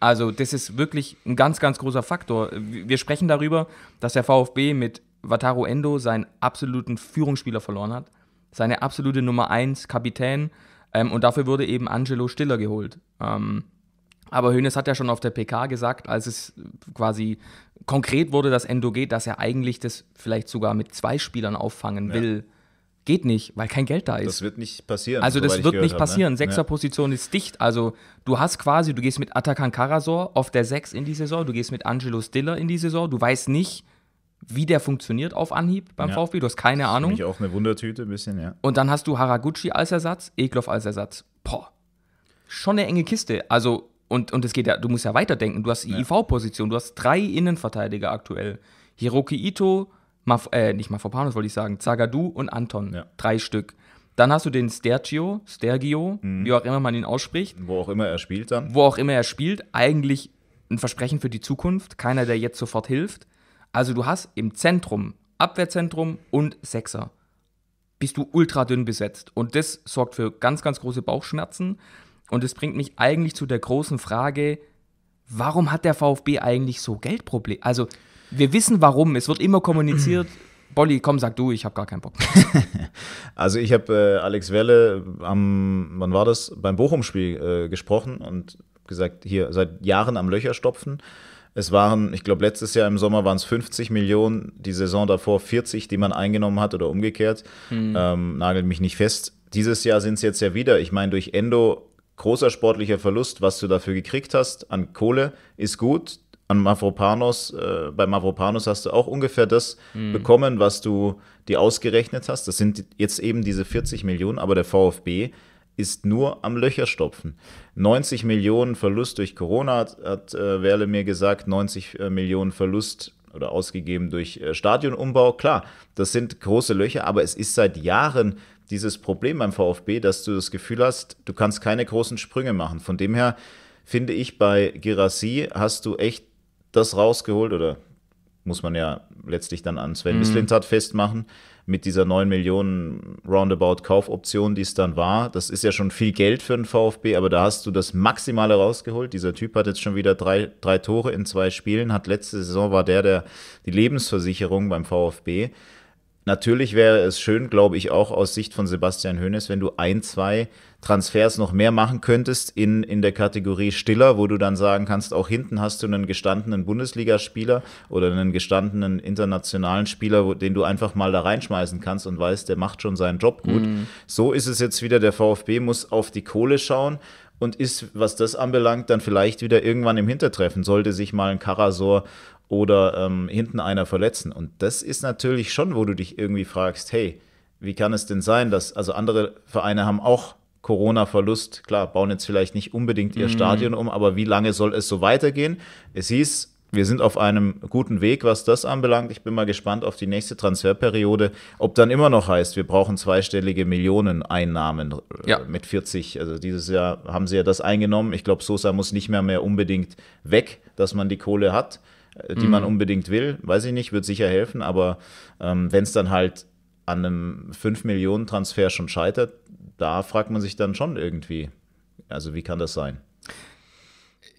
Also das ist wirklich ein ganz, ganz großer Faktor. Wir sprechen darüber, dass der VfB mit Wataru Endo seinen absoluten Führungsspieler verloren hat, seine absolute Nummer 1 Kapitän, ähm, und dafür wurde eben Angelo Stiller geholt. Ähm, aber Hönes hat ja schon auf der PK gesagt, als es quasi konkret wurde, dass Endo geht, dass er eigentlich das vielleicht sogar mit zwei Spielern auffangen ja. will. Geht nicht, weil kein Geld da ist. Das wird nicht passieren. Also, das wird nicht ne? passieren. Ne? Sechserposition ja. ist dicht. Also, du hast quasi, du gehst mit Atakan Karasor auf der Sechs in die Saison, du gehst mit Angelo Stiller in die Saison, du weißt nicht, wie der funktioniert auf Anhieb beim ja. VfB. Du hast keine Ahnung. Für mich auch eine Wundertüte ein bisschen, ja. Und dann hast du Haraguchi als Ersatz, Eklov als Ersatz. Boah, schon eine enge Kiste. Also, und, und es geht ja, du musst ja weiterdenken. Du hast die ja. IV-Position, du hast drei Innenverteidiger aktuell. Hiroki Ito, Maf äh, nicht Mafopanos wollte ich sagen, Zagadu und Anton. Ja. Drei Stück. Dann hast du den Stergio, Stergio, mhm. wie auch immer man ihn ausspricht. Wo auch immer er spielt dann. Wo auch immer er spielt. Eigentlich ein Versprechen für die Zukunft. Keiner, der jetzt sofort hilft. Also du hast im Zentrum Abwehrzentrum und Sechser. Bist du ultra dünn besetzt. Und das sorgt für ganz, ganz große Bauchschmerzen. Und das bringt mich eigentlich zu der großen Frage, warum hat der VfB eigentlich so Geldprobleme? Also wir wissen warum, es wird immer kommuniziert. Bolli, komm, sag du, ich habe gar keinen Bock. also ich habe äh, Alex Welle am, wann war das, beim Bochum-Spiel äh, gesprochen und gesagt, hier seit Jahren am Löcher stopfen. Es waren, ich glaube, letztes Jahr im Sommer waren es 50 Millionen, die Saison davor 40, die man eingenommen hat oder umgekehrt. Mhm. Ähm, nagelt mich nicht fest. Dieses Jahr sind es jetzt ja wieder. Ich meine, durch Endo großer sportlicher Verlust, was du dafür gekriegt hast an Kohle, ist gut. An Mavropanos, äh, bei Mavropanos hast du auch ungefähr das mhm. bekommen, was du dir ausgerechnet hast. Das sind jetzt eben diese 40 Millionen, aber der VfB ist nur am Löcherstopfen. 90 Millionen Verlust durch Corona hat, hat äh, Werle mir gesagt, 90 äh, Millionen Verlust oder ausgegeben durch äh, Stadionumbau. Klar, das sind große Löcher, aber es ist seit Jahren dieses Problem beim VfB, dass du das Gefühl hast, du kannst keine großen Sprünge machen. Von dem her finde ich, bei Girassi hast du echt das rausgeholt oder muss man ja letztlich dann an Sven mhm. Mislintat festmachen mit dieser 9 Millionen Roundabout Kaufoption, die es dann war. Das ist ja schon viel Geld für den VfB, aber da hast du das Maximale rausgeholt. Dieser Typ hat jetzt schon wieder drei, drei Tore in zwei Spielen, hat letzte Saison war der, der die Lebensversicherung beim VfB. Natürlich wäre es schön, glaube ich, auch aus Sicht von Sebastian Hoeneß, wenn du ein, zwei Transfers noch mehr machen könntest in, in der Kategorie Stiller, wo du dann sagen kannst, auch hinten hast du einen gestandenen Bundesligaspieler oder einen gestandenen internationalen Spieler, wo, den du einfach mal da reinschmeißen kannst und weißt, der macht schon seinen Job gut. Mhm. So ist es jetzt wieder, der VfB muss auf die Kohle schauen und ist, was das anbelangt, dann vielleicht wieder irgendwann im Hintertreffen, sollte sich mal ein Karasor oder ähm, hinten einer verletzen. Und das ist natürlich schon, wo du dich irgendwie fragst, hey, wie kann es denn sein, dass, also andere Vereine haben auch Corona-Verlust. Klar, bauen jetzt vielleicht nicht unbedingt ihr mhm. Stadion um, aber wie lange soll es so weitergehen? Es hieß, wir sind auf einem guten Weg, was das anbelangt. Ich bin mal gespannt auf die nächste Transferperiode, ob dann immer noch heißt, wir brauchen zweistellige Millioneneinnahmen äh, ja. mit 40. Also dieses Jahr haben sie ja das eingenommen. Ich glaube, Sosa muss nicht mehr mehr unbedingt weg, dass man die Kohle hat, äh, die mhm. man unbedingt will. Weiß ich nicht, wird sicher helfen, aber ähm, wenn es dann halt an einem 5 Millionen Transfer schon scheitert, da fragt man sich dann schon irgendwie, also wie kann das sein?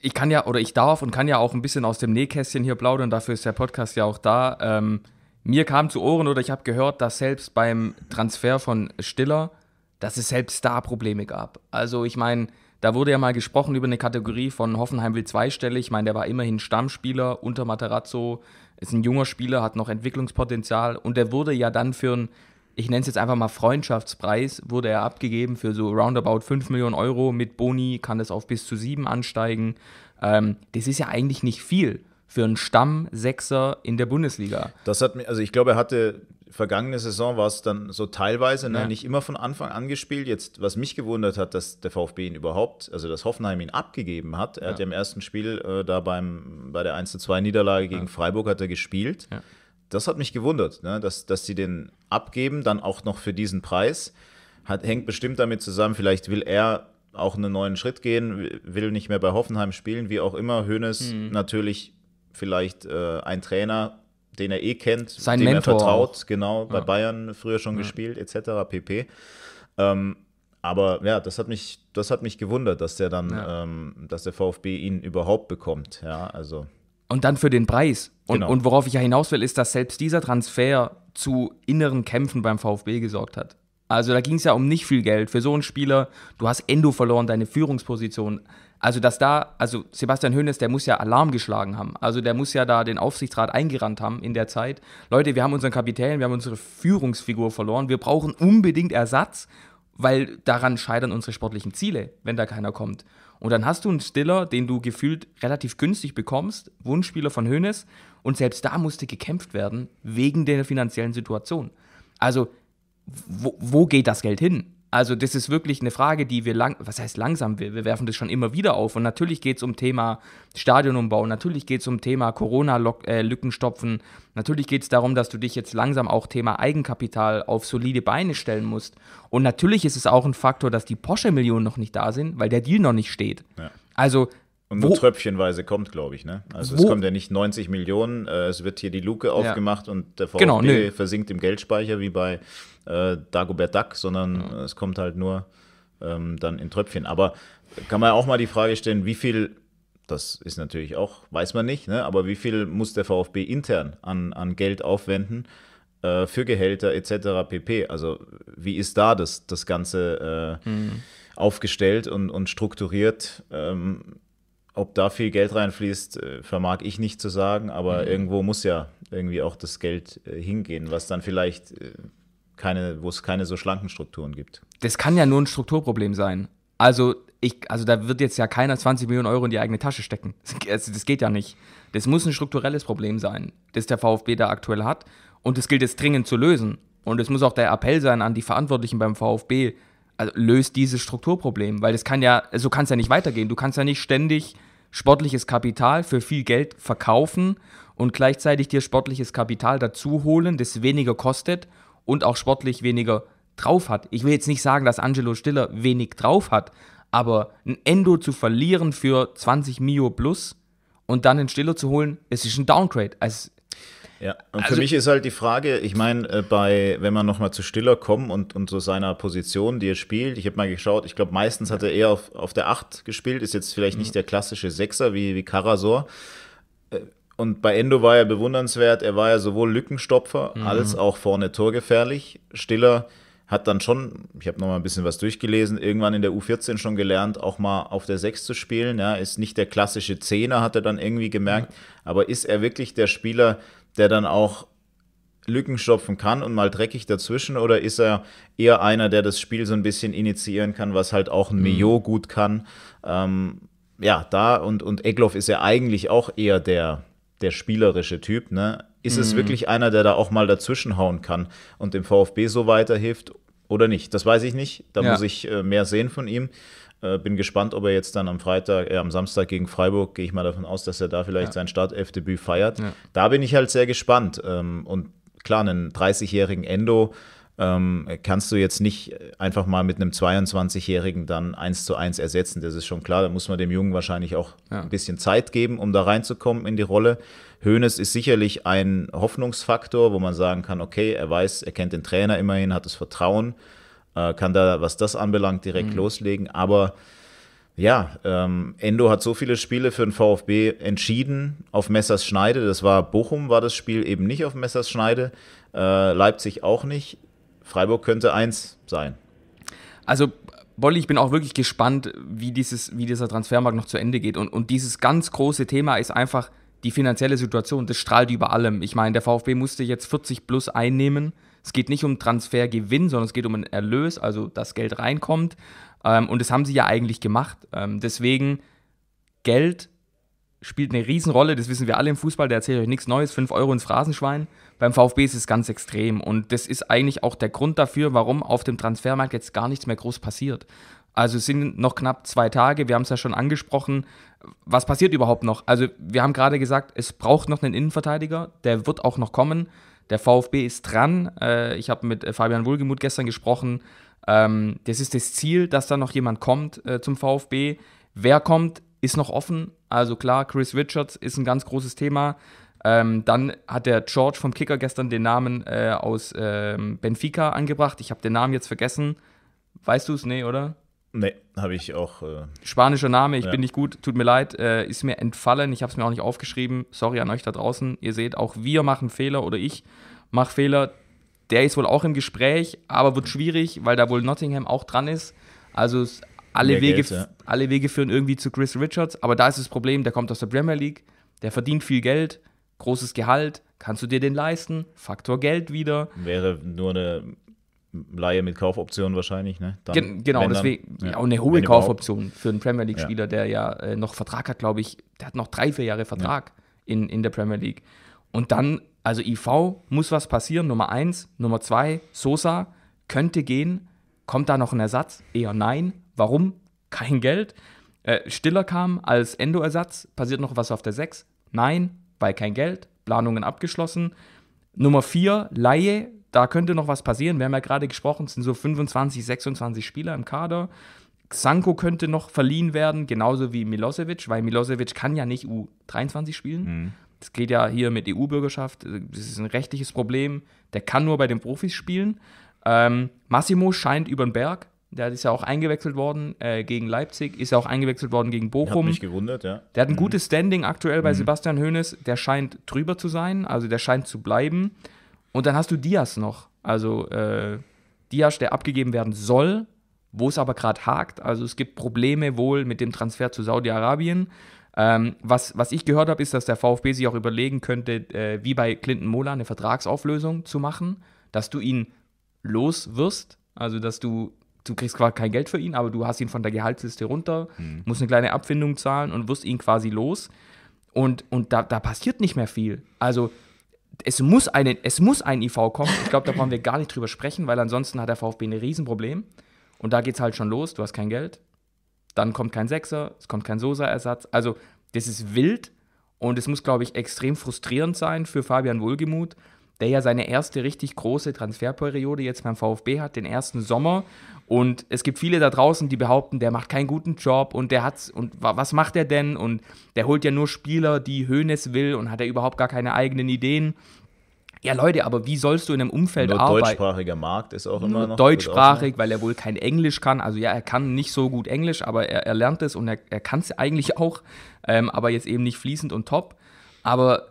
Ich kann ja, oder ich darf und kann ja auch ein bisschen aus dem Nähkästchen hier plaudern, dafür ist der Podcast ja auch da. Ähm, mir kam zu Ohren oder ich habe gehört, dass selbst beim Transfer von Stiller, dass es selbst da Probleme gab. Also ich meine, da wurde ja mal gesprochen über eine Kategorie von Hoffenheim will zweistellig. Ich meine, der war immerhin Stammspieler unter Materazzo, ist ein junger Spieler, hat noch Entwicklungspotenzial und der wurde ja dann für einen ich nenne es jetzt einfach mal Freundschaftspreis, wurde er abgegeben für so roundabout 5 Millionen Euro. Mit Boni kann das auf bis zu 7 ansteigen. Ähm, das ist ja eigentlich nicht viel für einen Stammsechser in der Bundesliga. Das hat mir, also ich glaube, er hatte vergangene Saison war es dann so teilweise, ne, ja. nicht immer von Anfang an gespielt. Jetzt, was mich gewundert hat, dass der VfB ihn überhaupt, also dass Hoffenheim ihn abgegeben hat. Er ja. hat ja im ersten Spiel äh, da beim, bei der 1-2 Niederlage gegen ja. Freiburg hat er gespielt das hat mich gewundert, ne? dass, dass sie den abgeben, dann auch noch für diesen Preis. Hat, hängt bestimmt damit zusammen, vielleicht will er auch einen neuen Schritt gehen, will nicht mehr bei Hoffenheim spielen, wie auch immer. Hoeneß mhm. natürlich vielleicht äh, ein Trainer, den er eh kennt, Sein dem Mentor er vertraut, auch. genau, bei ja. Bayern früher schon ja. gespielt, etc. pp. Ähm, aber ja, das hat mich, das hat mich gewundert, dass der dann, ja. ähm, dass der VfB ihn überhaupt bekommt. Ja, also. Und dann für den Preis. Und, genau. und worauf ich ja hinaus will, ist, dass selbst dieser Transfer zu inneren Kämpfen beim VfB gesorgt hat. Also da ging es ja um nicht viel Geld für so einen Spieler. Du hast Endo verloren, deine Führungsposition. Also dass da, also Sebastian Hönes, der muss ja Alarm geschlagen haben. Also der muss ja da den Aufsichtsrat eingerannt haben in der Zeit. Leute, wir haben unseren Kapitän, wir haben unsere Führungsfigur verloren. Wir brauchen unbedingt Ersatz, weil daran scheitern unsere sportlichen Ziele, wenn da keiner kommt. Und dann hast du einen Stiller, den du gefühlt relativ günstig bekommst, Wunschspieler von Hönes. Und selbst da musste gekämpft werden wegen der finanziellen Situation. Also, wo, wo geht das Geld hin? Also das ist wirklich eine Frage, die wir lang, was heißt langsam, wir, wir werfen das schon immer wieder auf. Und natürlich geht es um Thema Stadionumbau, natürlich geht es um Thema Corona-Lücken äh, stopfen, natürlich geht es darum, dass du dich jetzt langsam auch Thema Eigenkapital auf solide Beine stellen musst. Und natürlich ist es auch ein Faktor, dass die Porsche-Millionen noch nicht da sind, weil der Deal noch nicht steht. Ja. Also und nur wo, tröpfchenweise kommt, glaube ich. Ne? Also wo, es kommt ja nicht 90 Millionen, äh, es wird hier die Luke aufgemacht ja. und der genau, VfB genau, versinkt im Geldspeicher wie bei äh, Dagobert Duck, sondern ja. es kommt halt nur ähm, dann in Tröpfchen. Aber kann man auch mal die Frage stellen, wie viel, das ist natürlich auch, weiß man nicht, ne? aber wie viel muss der VfB intern an, an Geld aufwenden äh, für Gehälter etc. pp. Also wie ist da das, das Ganze? Äh, mhm aufgestellt und, und strukturiert. Ähm, ob da viel Geld reinfließt, äh, vermag ich nicht zu sagen, aber mhm. irgendwo muss ja irgendwie auch das Geld äh, hingehen, was dann vielleicht äh, keine, wo es keine so schlanken Strukturen gibt. Das kann ja nur ein Strukturproblem sein. Also ich, also da wird jetzt ja keiner 20 Millionen Euro in die eigene Tasche stecken. Das, also das, geht ja nicht. Das muss ein strukturelles Problem sein, das der VfB da aktuell hat. Und das gilt es dringend zu lösen. Und es muss auch der Appell sein an die Verantwortlichen beim VfB, also löst dieses Strukturproblem, weil das kann ja, so kann es ja nicht weitergehen. Du kannst ja nicht ständig sportliches Kapital für viel Geld verkaufen und gleichzeitig dir sportliches Kapital dazu holen, das weniger kostet und auch sportlich weniger drauf hat. Ich will jetzt nicht sagen, dass Angelo Stiller wenig drauf hat, aber ein Endo zu verlieren für 20 Mio plus und dann einen Stiller zu holen, es ist ein Downgrade. Also ja, und also, für mich ist halt die Frage, ich meine, äh, bei, wenn man nochmal zu Stiller kommt und, und so seiner Position, die er spielt, ich habe mal geschaut, ich glaube, meistens hat er eher auf, auf der Acht gespielt, ist jetzt vielleicht nicht mhm. der klassische Sechser wie, wie Karasor. Äh, und bei Endo war er bewundernswert, er war ja sowohl Lückenstopfer mhm. als auch vorne torgefährlich. Stiller hat dann schon, ich habe nochmal ein bisschen was durchgelesen, irgendwann in der U14 schon gelernt, auch mal auf der 6 zu spielen. Ja, ist nicht der klassische Zehner, hat er dann irgendwie gemerkt, mhm. aber ist er wirklich der Spieler, der dann auch Lücken stopfen kann und mal dreckig dazwischen? Oder ist er eher einer, der das Spiel so ein bisschen initiieren kann, was halt auch ein mhm. Mio gut kann? Ähm, ja, da und, und Egloff ist ja eigentlich auch eher der, der spielerische Typ. Ne? Ist mhm. es wirklich einer, der da auch mal dazwischen hauen kann und dem VfB so weiterhilft oder nicht? Das weiß ich nicht. Da ja. muss ich äh, mehr sehen von ihm. Äh, bin gespannt, ob er jetzt dann am Freitag, äh, am Samstag gegen Freiburg, gehe ich mal davon aus, dass er da vielleicht ja. sein Startelfdebüt feiert. Ja. Da bin ich halt sehr gespannt. Ähm, und klar, einen 30-jährigen Endo ähm, kannst du jetzt nicht einfach mal mit einem 22-Jährigen dann eins zu eins ersetzen. Das ist schon klar. Da muss man dem Jungen wahrscheinlich auch ja. ein bisschen Zeit geben, um da reinzukommen in die Rolle. Hoeneß ist sicherlich ein Hoffnungsfaktor, wo man sagen kann, okay, er weiß, er kennt den Trainer immerhin, hat das Vertrauen äh, kann da, was das anbelangt, direkt mhm. loslegen. Aber ja, ähm, Endo hat so viele Spiele für den VfB entschieden auf Messers Schneide. Das war Bochum, war das Spiel eben nicht auf Messers Schneide. Äh, Leipzig auch nicht. Freiburg könnte eins sein. Also, Bolli, ich bin auch wirklich gespannt, wie, dieses, wie dieser Transfermarkt noch zu Ende geht. Und, und dieses ganz große Thema ist einfach die finanzielle Situation. Das strahlt über allem. Ich meine, der VfB musste jetzt 40 plus einnehmen es geht nicht um Transfergewinn, sondern es geht um einen Erlös, also dass Geld reinkommt. Ähm, und das haben sie ja eigentlich gemacht. Ähm, deswegen, Geld spielt eine Riesenrolle, das wissen wir alle im Fußball, da erzähle ich euch nichts Neues, 5 Euro ins Phrasenschwein. Beim VfB ist es ganz extrem und das ist eigentlich auch der Grund dafür, warum auf dem Transfermarkt jetzt gar nichts mehr groß passiert. Also es sind noch knapp zwei Tage, wir haben es ja schon angesprochen. Was passiert überhaupt noch? Also wir haben gerade gesagt, es braucht noch einen Innenverteidiger, der wird auch noch kommen. Der VfB ist dran. Äh, ich habe mit äh, Fabian Wohlgemuth gestern gesprochen. Ähm, das ist das Ziel, dass da noch jemand kommt äh, zum VfB. Wer kommt, ist noch offen. Also klar, Chris Richards ist ein ganz großes Thema. Ähm, dann hat der George vom Kicker gestern den Namen äh, aus ähm, Benfica angebracht. Ich habe den Namen jetzt vergessen. Weißt du es? Nee, oder? Nee, habe ich auch. Äh, Spanischer Name, ich ja. bin nicht gut, tut mir leid, äh, ist mir entfallen, ich habe es mir auch nicht aufgeschrieben. Sorry an euch da draußen. Ihr seht, auch wir machen Fehler oder ich mache Fehler. Der ist wohl auch im Gespräch, aber wird schwierig, weil da wohl Nottingham auch dran ist. Also ist alle, Wege, Geld, ja. alle Wege führen irgendwie zu Chris Richards, aber da ist das Problem, der kommt aus der Premier League, der verdient viel Geld, großes Gehalt, kannst du dir den leisten? Faktor Geld wieder. Wäre nur eine Laie mit Kaufoption wahrscheinlich, ne? Dann, Gen genau, deswegen ja, auch eine hohe Kaufoption für einen Premier League-Spieler, ja. der ja äh, noch Vertrag hat, glaube ich, der hat noch drei, vier Jahre Vertrag ja. in, in der Premier League. Und dann, also IV muss was passieren, Nummer eins, Nummer zwei, Sosa könnte gehen, kommt da noch ein Ersatz? Eher nein. Warum? Kein Geld. Äh, Stiller kam als Endo-Ersatz, passiert noch was auf der sechs? Nein, weil kein Geld, Planungen abgeschlossen. Nummer vier, Laie, da könnte noch was passieren. Wir haben ja gerade gesprochen, es sind so 25, 26 Spieler im Kader. Sanko könnte noch verliehen werden, genauso wie Milosevic, weil Milosevic kann ja nicht U23 spielen. Mhm. Das geht ja hier mit EU-Bürgerschaft. Das ist ein rechtliches Problem. Der kann nur bei den Profis spielen. Ähm, Massimo scheint über den Berg. Der ist ja auch eingewechselt worden äh, gegen Leipzig, ist ja auch eingewechselt worden gegen Bochum. Hat mich gewundert, ja. Der hat ein mhm. gutes Standing aktuell bei mhm. Sebastian Hoeneß. Der scheint drüber zu sein, also der scheint zu bleiben. Und dann hast du Dias noch. Also äh, Diaz, der abgegeben werden soll, wo es aber gerade hakt. Also es gibt Probleme wohl mit dem Transfer zu Saudi-Arabien. Ähm, was, was ich gehört habe, ist, dass der VfB sich auch überlegen könnte, äh, wie bei Clinton Mola eine Vertragsauflösung zu machen, dass du ihn los wirst. Also dass du, du kriegst quasi kein Geld für ihn, aber du hast ihn von der Gehaltsliste runter, mhm. musst eine kleine Abfindung zahlen und wirst ihn quasi los. Und, und da, da passiert nicht mehr viel. Also es muss, eine, es muss ein IV kommen. Ich glaube, da brauchen wir gar nicht drüber sprechen, weil ansonsten hat der VfB ein Riesenproblem. Und da geht es halt schon los, du hast kein Geld. Dann kommt kein Sechser, es kommt kein Sosa-Ersatz. Also, das ist wild und es muss, glaube ich, extrem frustrierend sein für Fabian Wohlgemuth, der ja seine erste richtig große Transferperiode jetzt beim VfB hat, den ersten Sommer. Und es gibt viele da draußen, die behaupten, der macht keinen guten Job und der hat's und was macht er denn? Und der holt ja nur Spieler, die Höhnes will und hat er überhaupt gar keine eigenen Ideen. Ja, Leute, aber wie sollst du in einem Umfeld nur arbeiten? Deutschsprachiger Markt ist auch immer nur noch. Deutschsprachig, weil er wohl kein Englisch kann. Also ja, er kann nicht so gut Englisch, aber er, er lernt es und er, er kann es eigentlich auch, ähm, aber jetzt eben nicht fließend und top. Aber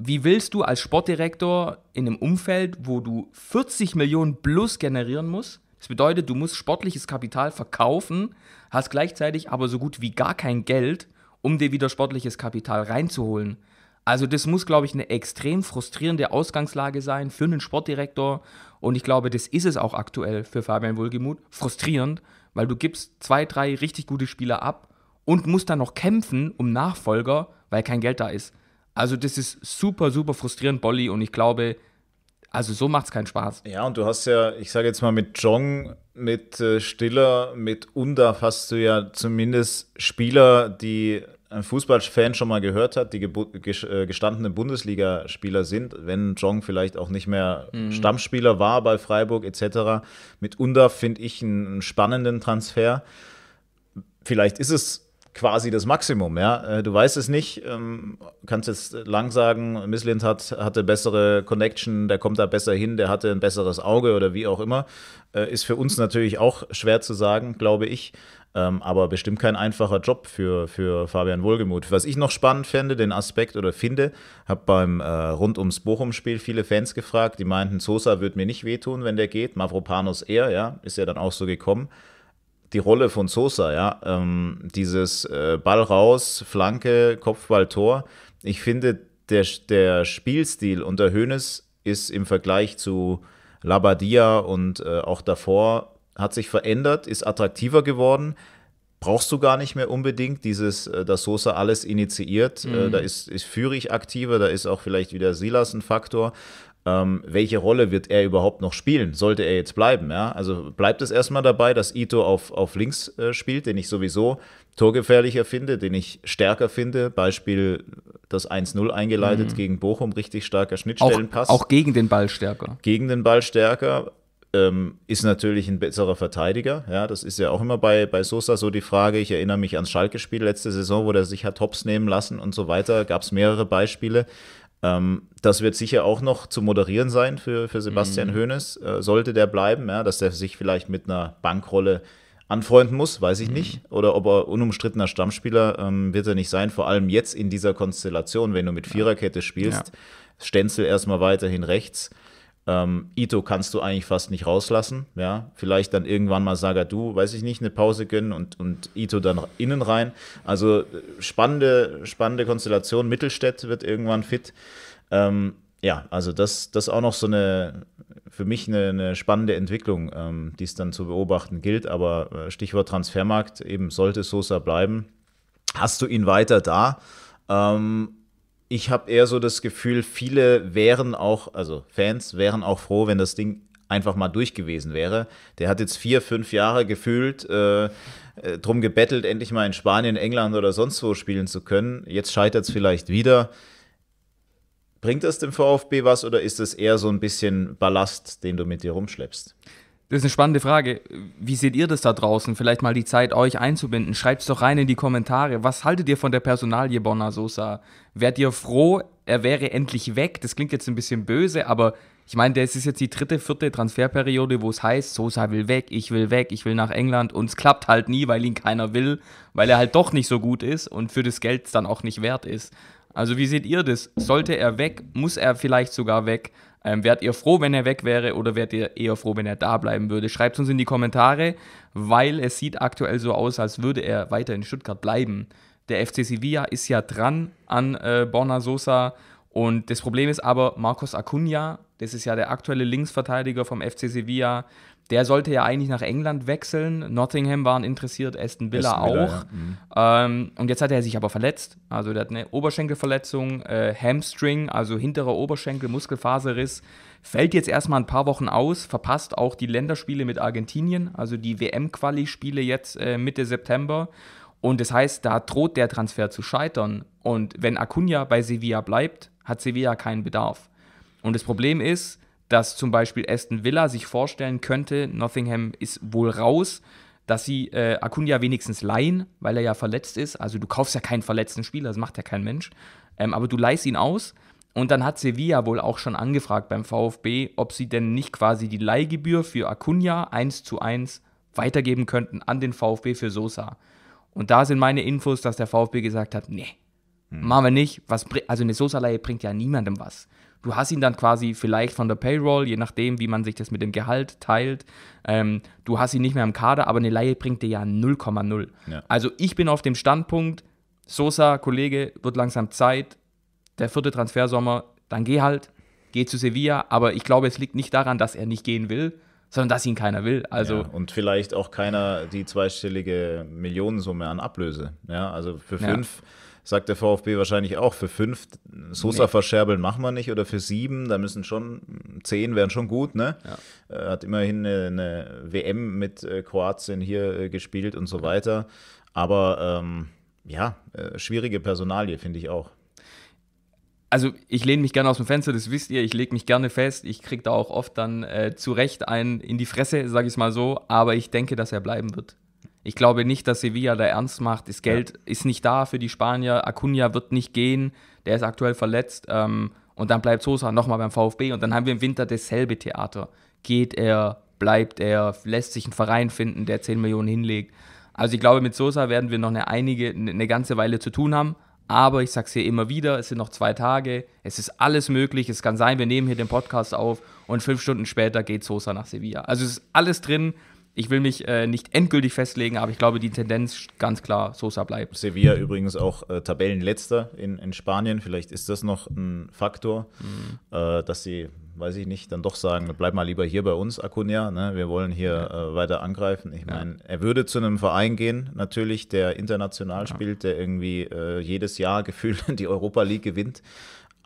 wie willst du als Sportdirektor in einem Umfeld, wo du 40 Millionen plus generieren musst, das bedeutet, du musst sportliches Kapital verkaufen, hast gleichzeitig aber so gut wie gar kein Geld, um dir wieder sportliches Kapital reinzuholen. Also das muss, glaube ich, eine extrem frustrierende Ausgangslage sein für einen Sportdirektor. Und ich glaube, das ist es auch aktuell für Fabian Wohlgemuth. Frustrierend, weil du gibst zwei, drei richtig gute Spieler ab und musst dann noch kämpfen um Nachfolger, weil kein Geld da ist. Also das ist super, super frustrierend, Bolly. Und ich glaube, also so macht es keinen Spaß. Ja, und du hast ja, ich sage jetzt mal mit Jong, mit äh, Stiller, mit Undaf hast du ja zumindest Spieler, die ein Fußballfan schon mal gehört hat, die äh, gestandene Bundesligaspieler sind, wenn Jong vielleicht auch nicht mehr mhm. Stammspieler war bei Freiburg etc. Mit Undaf finde ich einen spannenden Transfer. Vielleicht ist es quasi das Maximum. Ja? Äh, du weißt es nicht, ähm, kannst jetzt lang sagen, Miss Lind hat, hatte bessere Connection, der kommt da besser hin, der hatte ein besseres Auge oder wie auch immer. Äh, ist für uns natürlich auch schwer zu sagen, glaube ich. Ähm, aber bestimmt kein einfacher Job für, für Fabian Wohlgemuth. Was ich noch spannend fände, den Aspekt oder finde, habe beim äh, rund ums Bochum-Spiel viele Fans gefragt, die meinten, Sosa würde mir nicht wehtun, wenn der geht, Mavropanos eher, ja, ist ja dann auch so gekommen die Rolle von Sosa, ja, ähm, dieses äh, Ball raus, Flanke, Kopfball, Tor. Ich finde, der, der Spielstil unter Hoeneß ist im Vergleich zu Labadia und äh, auch davor hat sich verändert, ist attraktiver geworden. Brauchst du gar nicht mehr unbedingt dieses, äh, dass Sosa alles initiiert. Äh, mhm. da ist, ist Führig aktiver, da ist auch vielleicht wieder Silas ein Faktor ähm, welche Rolle wird er überhaupt noch spielen, sollte er jetzt bleiben. Ja? Also bleibt es erstmal dabei, dass Ito auf, auf links äh, spielt, den ich sowieso torgefährlicher finde, den ich stärker finde. Beispiel das 1-0 eingeleitet mhm. gegen Bochum, richtig starker Schnittstellenpass. Auch, auch, gegen den Ball stärker. Gegen den Ball stärker. Ähm, ist natürlich ein besserer Verteidiger. Ja, das ist ja auch immer bei, bei Sosa so die Frage. Ich erinnere mich ans Schalke-Spiel letzte Saison, wo er sich hat hops nehmen lassen und so weiter. Gab es mehrere Beispiele. Ähm, das wird sicher auch noch zu moderieren sein für, für Sebastian mhm. Hoeneß, äh, sollte der bleiben, ja, dass der sich vielleicht mit einer Bankrolle anfreunden muss, weiß ich mhm. nicht. Oder ob er unumstrittener Stammspieler ähm, wird er nicht sein, vor allem jetzt in dieser Konstellation, wenn du mit Viererkette spielst. Ja. Stenzel erstmal weiterhin rechts. Ähm, Ito kannst du eigentlich fast nicht rauslassen. Ja, vielleicht dann irgendwann mal Saga du, weiß ich nicht, eine Pause gönnen und, und Ito dann innen rein. Also äh, spannende, spannende Konstellation. Mittelstädt wird irgendwann fit. Ähm, ja, also das, ist auch noch so eine, für mich eine, eine spannende Entwicklung, ähm, die es dann zu beobachten gilt. Aber äh, Stichwort Transfermarkt, eben sollte Sosa bleiben, hast du ihn weiter da? Ähm, ich habe eher so das Gefühl, viele wären auch, also Fans wären auch froh, wenn das Ding einfach mal durch gewesen wäre. Der hat jetzt vier, fünf Jahre gefühlt äh, äh drum gebettelt, endlich mal in Spanien, England oder sonst wo spielen zu können. Jetzt scheitert es vielleicht wieder. Bringt das dem VfB was oder ist es eher so ein bisschen Ballast, den du mit dir rumschleppst? Das ist eine spannende Frage. Wie seht ihr das da draußen? Vielleicht mal die Zeit, euch einzubinden. Schreibt es doch rein in die Kommentare. Was haltet ihr von der Personalie Bonner Sosa? Wärt ihr froh, er wäre endlich weg? Das klingt jetzt ein bisschen böse, aber ich meine, es ist jetzt die dritte, vierte Transferperiode, wo es heißt, Sosa will weg, ich will weg, ich will nach England. Und es klappt halt nie, weil ihn keiner will, weil er halt doch nicht so gut ist und für das Geld dann auch nicht wert ist. Also wie seht ihr das? Sollte er weg? Muss er vielleicht sogar weg? Ähm, wärt ihr froh, wenn er weg wäre oder wärt ihr eher froh, wenn er da bleiben würde? Schreibt es uns in die Kommentare, weil es sieht aktuell so aus, als würde er weiter in Stuttgart bleiben. Der FC Sevilla ist ja dran an äh, Borna Sosa und das Problem ist aber, Marcos Acuna, das ist ja der aktuelle Linksverteidiger vom FC Sevilla, der sollte ja eigentlich nach England wechseln. Nottingham waren interessiert, Aston Villa Aston Villa, auch. Ja. Mhm. Ähm, und jetzt hat er sich aber verletzt. Also der hat eine Oberschenkelverletzung, äh, Hamstring, also hinterer Oberschenkel, Muskelfaserriss. Fällt jetzt erstmal ein paar Wochen aus, verpasst auch die Länderspiele mit Argentinien, also die WM-Quali-Spiele jetzt äh, Mitte September. Und das heißt, da droht der Transfer zu scheitern. Und wenn Acuna bei Sevilla bleibt, hat Sevilla keinen Bedarf. Und das Problem ist, dass zum Beispiel Aston Villa sich vorstellen könnte, Nottingham ist wohl raus, dass sie äh, Acuna wenigstens leihen, weil er ja verletzt ist. Also du kaufst ja keinen verletzten Spieler, das macht ja kein Mensch. Ähm, aber du leihst ihn aus. Und dann hat Sevilla wohl auch schon angefragt beim VfB, ob sie denn nicht quasi die Leihgebühr für Acuna 1 zu 1 weitergeben könnten an den VfB für Sosa. Und da sind meine Infos, dass der VfB gesagt hat, nee, hm. machen wir nicht. Was, also eine Sosa-Leihe bringt ja niemandem was. Du hast ihn dann quasi vielleicht von der Payroll, je nachdem, wie man sich das mit dem Gehalt teilt. Ähm, du hast ihn nicht mehr im Kader, aber eine Laie bringt dir ja 0,0. Ja. Also ich bin auf dem Standpunkt, Sosa, Kollege, wird langsam Zeit. Der vierte Transfersommer, dann geh halt, geh zu Sevilla. Aber ich glaube, es liegt nicht daran, dass er nicht gehen will, sondern dass ihn keiner will. Also ja, und vielleicht auch keiner die zweistellige Millionensumme an Ablöse. Ja, also für fünf. Ja sagt der VfB wahrscheinlich auch, für fünf Sosa nee. verscherbeln machen wir nicht oder für sieben, da müssen schon, zehn wären schon gut, ne? Ja. Äh, hat immerhin eine, eine, WM mit äh, Kroatien hier äh, gespielt und so weiter. Aber ähm, ja, schwierige Personalie, finde ich auch also ich lehne mich gerne aus dem Fenster, das wisst ihr, ich lege mich gerne fest, ich kriege da auch oft dann äh, zu Recht einen in die Fresse, sage ich es mal so, aber ich denke, dass er bleiben wird. Ich glaube nicht, dass Sevilla da ernst macht. Das Geld ja. ist nicht da für die Spanier. Acuna wird nicht gehen. Der ist aktuell verletzt. Ähm, und dann bleibt Sosa nochmal beim VfB. Und dann haben wir im Winter dasselbe Theater. Geht er, bleibt er, lässt sich einen Verein finden, der 10 Millionen hinlegt. Also ich glaube, mit Sosa werden wir noch eine, einige, eine ganze Weile zu tun haben. Aber ich sage es hier immer wieder, es sind noch zwei Tage, es ist alles möglich, es kann sein, wir nehmen hier den Podcast auf und fünf Stunden später geht Sosa nach Sevilla. Also es ist alles drin. Ich will mich äh, nicht endgültig festlegen, aber ich glaube, die Tendenz ganz klar, Sosa bleibt. Sevilla übrigens auch äh, Tabellenletzter in, in Spanien. Vielleicht ist das noch ein Faktor, mhm. äh, dass sie, weiß ich nicht, dann doch sagen, bleib mal lieber hier bei uns, Acuna. Ne? Wir wollen hier ja. Äh, weiter angreifen. Ich ja. meine, er würde zu einem Verein gehen, natürlich, der international ja. spielt, der irgendwie äh, jedes Jahr gefühlt die Europa League gewinnt.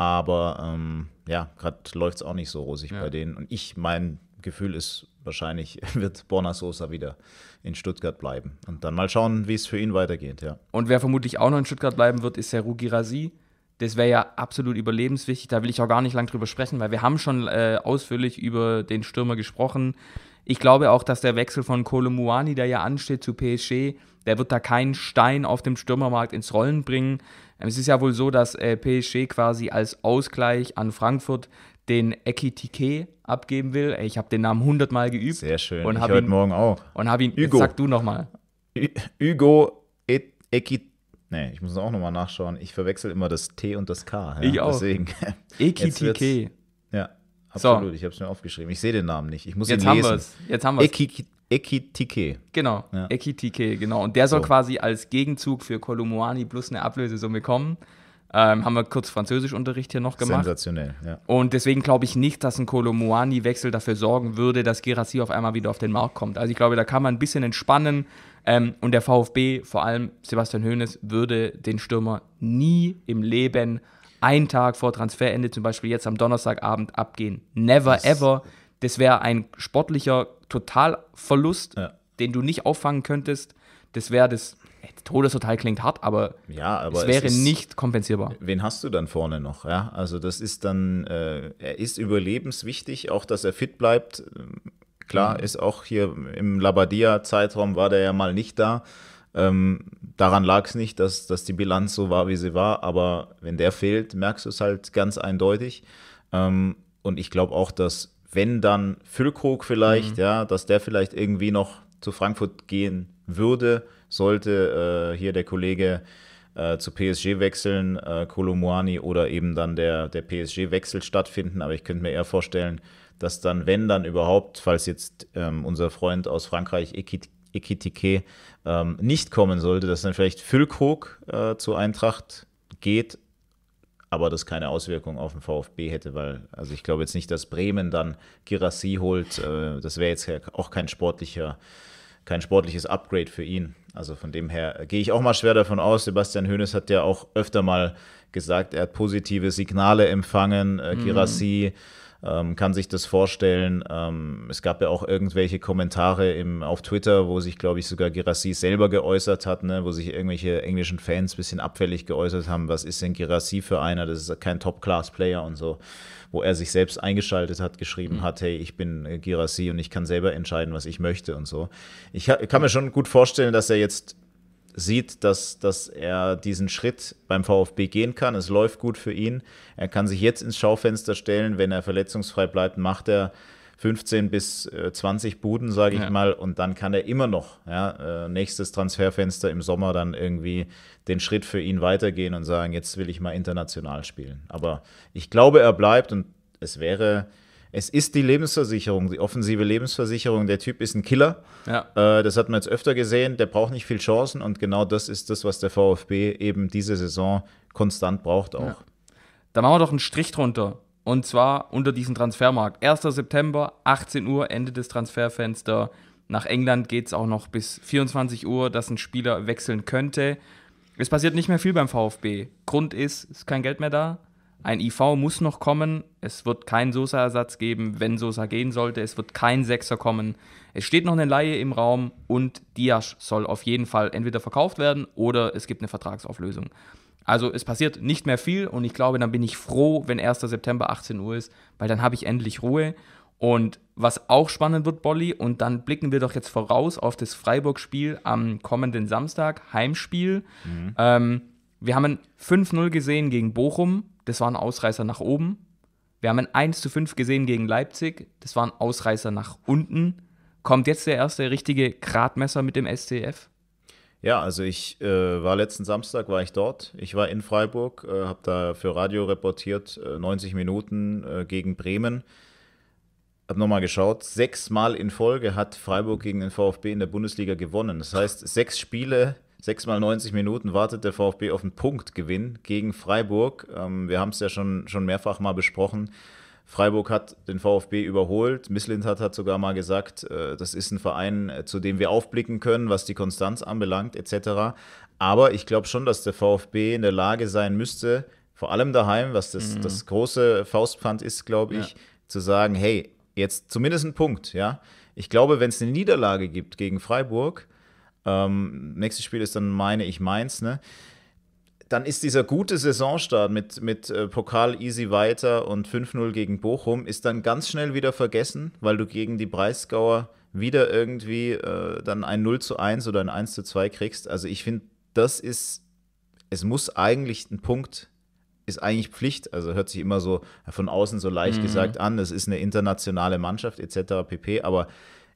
Aber ähm, ja, gerade läuft es auch nicht so rosig ja. bei denen. Und ich, mein Gefühl ist, wahrscheinlich wird Borna Sosa wieder in Stuttgart bleiben. Und dann mal schauen, wie es für ihn weitergeht, ja. Und wer vermutlich auch noch in Stuttgart bleiben wird, ist Seru Rugirasi. Das wäre ja absolut überlebenswichtig. Da will ich auch gar nicht lang drüber sprechen, weil wir haben schon äh, ausführlich über den Stürmer gesprochen. Ich glaube auch, dass der Wechsel von Kolomuani, der ja ansteht, zu PSG, der wird da keinen Stein auf dem Stürmermarkt ins Rollen bringen. Ähm, es ist ja wohl so, dass äh, PSG quasi als Ausgleich an Frankfurt den Ekitike abgeben will. Äh, ich habe den Namen hundertmal geübt. Sehr schön. Und ich heute ihn, Morgen auch. Und habe ihn, Hugo. sag du nochmal. Hugo Ekitike. Nee, ich muss auch nochmal nachschauen. Ich verwechsel immer das T und das K. Ja? Ich auch. Deswegen. Ekitike. Ja, absolut. So. Ich habe es mir aufgeschrieben. Ich sehe den Namen nicht. Ich muss jetzt ihn lesen. Haben wir's. Jetzt haben wir es. Ekitike. Genau, ja. Ekitike, genau. Und der soll so. quasi als Gegenzug für Kolumuani plus eine Ablösesumme kommen. Ähm, haben wir kurz Französischunterricht hier noch gemacht. Sensationell, ja. Und deswegen glaube ich nicht, dass ein Kolomuani-Wechsel dafür sorgen würde, dass Girassi auf einmal wieder auf den Markt kommt. Also ich glaube, da kann man ein bisschen entspannen. Ähm, und der VfB, vor allem Sebastian Hoeneß, würde den Stürmer nie im Leben einen Tag vor Transferende, zum Beispiel jetzt am Donnerstagabend, abgehen. Never das ever. Das wäre ein sportlicher Totalverlust, ja. den du nicht auffangen könntest. Das wäre äh, das. Todesurteil klingt hart, aber, ja, aber es wäre ist, nicht kompensierbar. Wen hast du dann vorne noch? Ja, also das ist dann, äh, er ist überlebenswichtig, auch dass er fit bleibt. Ähm, klar, mhm. ist auch hier im Labadia-Zeitraum war der ja mal nicht da. Ähm, daran lag es nicht, dass, dass die Bilanz so war, wie sie war, aber wenn der fehlt, merkst du es halt ganz eindeutig. Ähm, und ich glaube auch, dass wenn dann Füllkrug vielleicht, mhm. ja, dass der vielleicht irgendwie noch zu Frankfurt gehen würde, sollte äh, hier der Kollege äh, zu PSG wechseln, äh, Kolomuani oder eben dann der, der PSG-Wechsel stattfinden. Aber ich könnte mir eher vorstellen, dass dann, wenn dann überhaupt, falls jetzt ähm, unser Freund aus Frankreich, Ekitike, ähm, nicht kommen sollte, dass dann vielleicht Füllkrug äh, zu Eintracht geht aber das keine Auswirkung auf den VfB hätte, weil, also ich glaube jetzt nicht, dass Bremen dann Girassi holt. Äh, das wäre jetzt auch kein sportlicher, kein sportliches Upgrade für ihn. Also von dem her gehe ich auch mal schwer davon aus. Sebastian Hoeneß hat ja auch öfter mal gesagt, er hat positive Signale empfangen. Äh, mhm. Girassi ähm, kann sich das vorstellen. Ähm, es gab ja auch irgendwelche Kommentare im, auf Twitter, wo sich, glaube ich, sogar Girassi selber geäußert hat, ne? wo sich irgendwelche englischen Fans ein bisschen abfällig geäußert haben, was ist denn Girassi für einer, das ist kein Top-Class-Player und so, wo er sich selbst eingeschaltet hat, geschrieben mhm. hat, hey, ich bin äh, Girassi und ich kann selber entscheiden, was ich möchte und so. Ich kann mir schon gut vorstellen, dass er jetzt sieht, dass, dass er diesen Schritt beim VfB gehen kann. Es läuft gut für ihn. Er kann sich jetzt ins Schaufenster stellen. Wenn er verletzungsfrei bleibt, macht er 15 bis 20 äh, Buden, sage ich ja. mal, und dann kann er immer noch ja, äh, nächstes Transferfenster im Sommer dann irgendwie den Schritt für ihn weitergehen und sagen, jetzt will ich mal international spielen. Aber ich glaube, er bleibt und es wäre es ist die Lebensversicherung, die offensive Lebensversicherung. Der Typ ist ein Killer. Ja. Äh, das hat man jetzt öfter gesehen. Der braucht nicht viel Chancen und genau das ist das, was der VfB eben diese Saison konstant braucht auch. Ja. Da machen wir doch einen Strich drunter. Und zwar unter diesem Transfermarkt. 1. September, 18 Uhr, Ende des Transferfenster. Nach England geht es auch noch bis 24 Uhr, dass ein Spieler wechseln könnte. Es passiert nicht mehr viel beim VfB. Grund ist, es ist kein Geld mehr da. Ein IV muss noch kommen. Es wird keinen Sosa-Ersatz geben, wenn Sosa gehen sollte. Es wird kein Sechser kommen. Es steht noch eine Laie im Raum und Dias soll auf jeden Fall entweder verkauft werden oder es gibt eine Vertragsauflösung. Also es passiert nicht mehr viel und ich glaube, dann bin ich froh, wenn 1. September 18 Uhr ist, weil dann habe ich endlich Ruhe. Und was auch spannend wird, Bolli, und dann blicken wir doch jetzt voraus auf das Freiburg-Spiel am kommenden Samstag, Heimspiel. Mhm. Ähm, wir haben 5-0 gesehen gegen Bochum das war ein Ausreißer nach oben. Wir haben ein 1 zu 5 gesehen gegen Leipzig, das war ein Ausreißer nach unten. Kommt jetzt der erste richtige Gradmesser mit dem SCF? Ja, also ich äh, war letzten Samstag, war ich dort. Ich war in Freiburg, äh, habe da für Radio reportiert, äh, 90 Minuten äh, gegen Bremen. Hab nochmal geschaut, sechsmal in Folge hat Freiburg gegen den VfB in der Bundesliga gewonnen. Das heißt, sechs Spiele Sechsmal 90 Minuten wartet der VfB auf einen Punktgewinn gegen Freiburg. Ähm, wir haben es ja schon, schon mehrfach mal besprochen. Freiburg hat den VfB überholt. Miss Lindhardt hat sogar mal gesagt, äh, das ist ein Verein, äh, zu dem wir aufblicken können, was die Konstanz anbelangt, etc. Aber ich glaube schon, dass der VfB in der Lage sein müsste, vor allem daheim, was das, mhm. das große Faustpfand ist, glaube ich, ja. zu sagen, hey, jetzt zumindest ein Punkt, ja. Ich glaube, wenn es eine Niederlage gibt gegen Freiburg, ähm, nächstes Spiel ist dann meine ich meins, ne? Dann ist dieser gute Saisonstart mit, mit äh, Pokal easy weiter und 5-0 gegen Bochum, ist dann ganz schnell wieder vergessen, weil du gegen die Breisgauer wieder irgendwie äh, dann ein 0 zu 1 oder ein 1 zu 2 kriegst. Also ich finde, das ist, es muss eigentlich ein Punkt ist eigentlich Pflicht, also hört sich immer so von außen so leicht mhm. gesagt an, das ist eine internationale Mannschaft etc. pp. Aber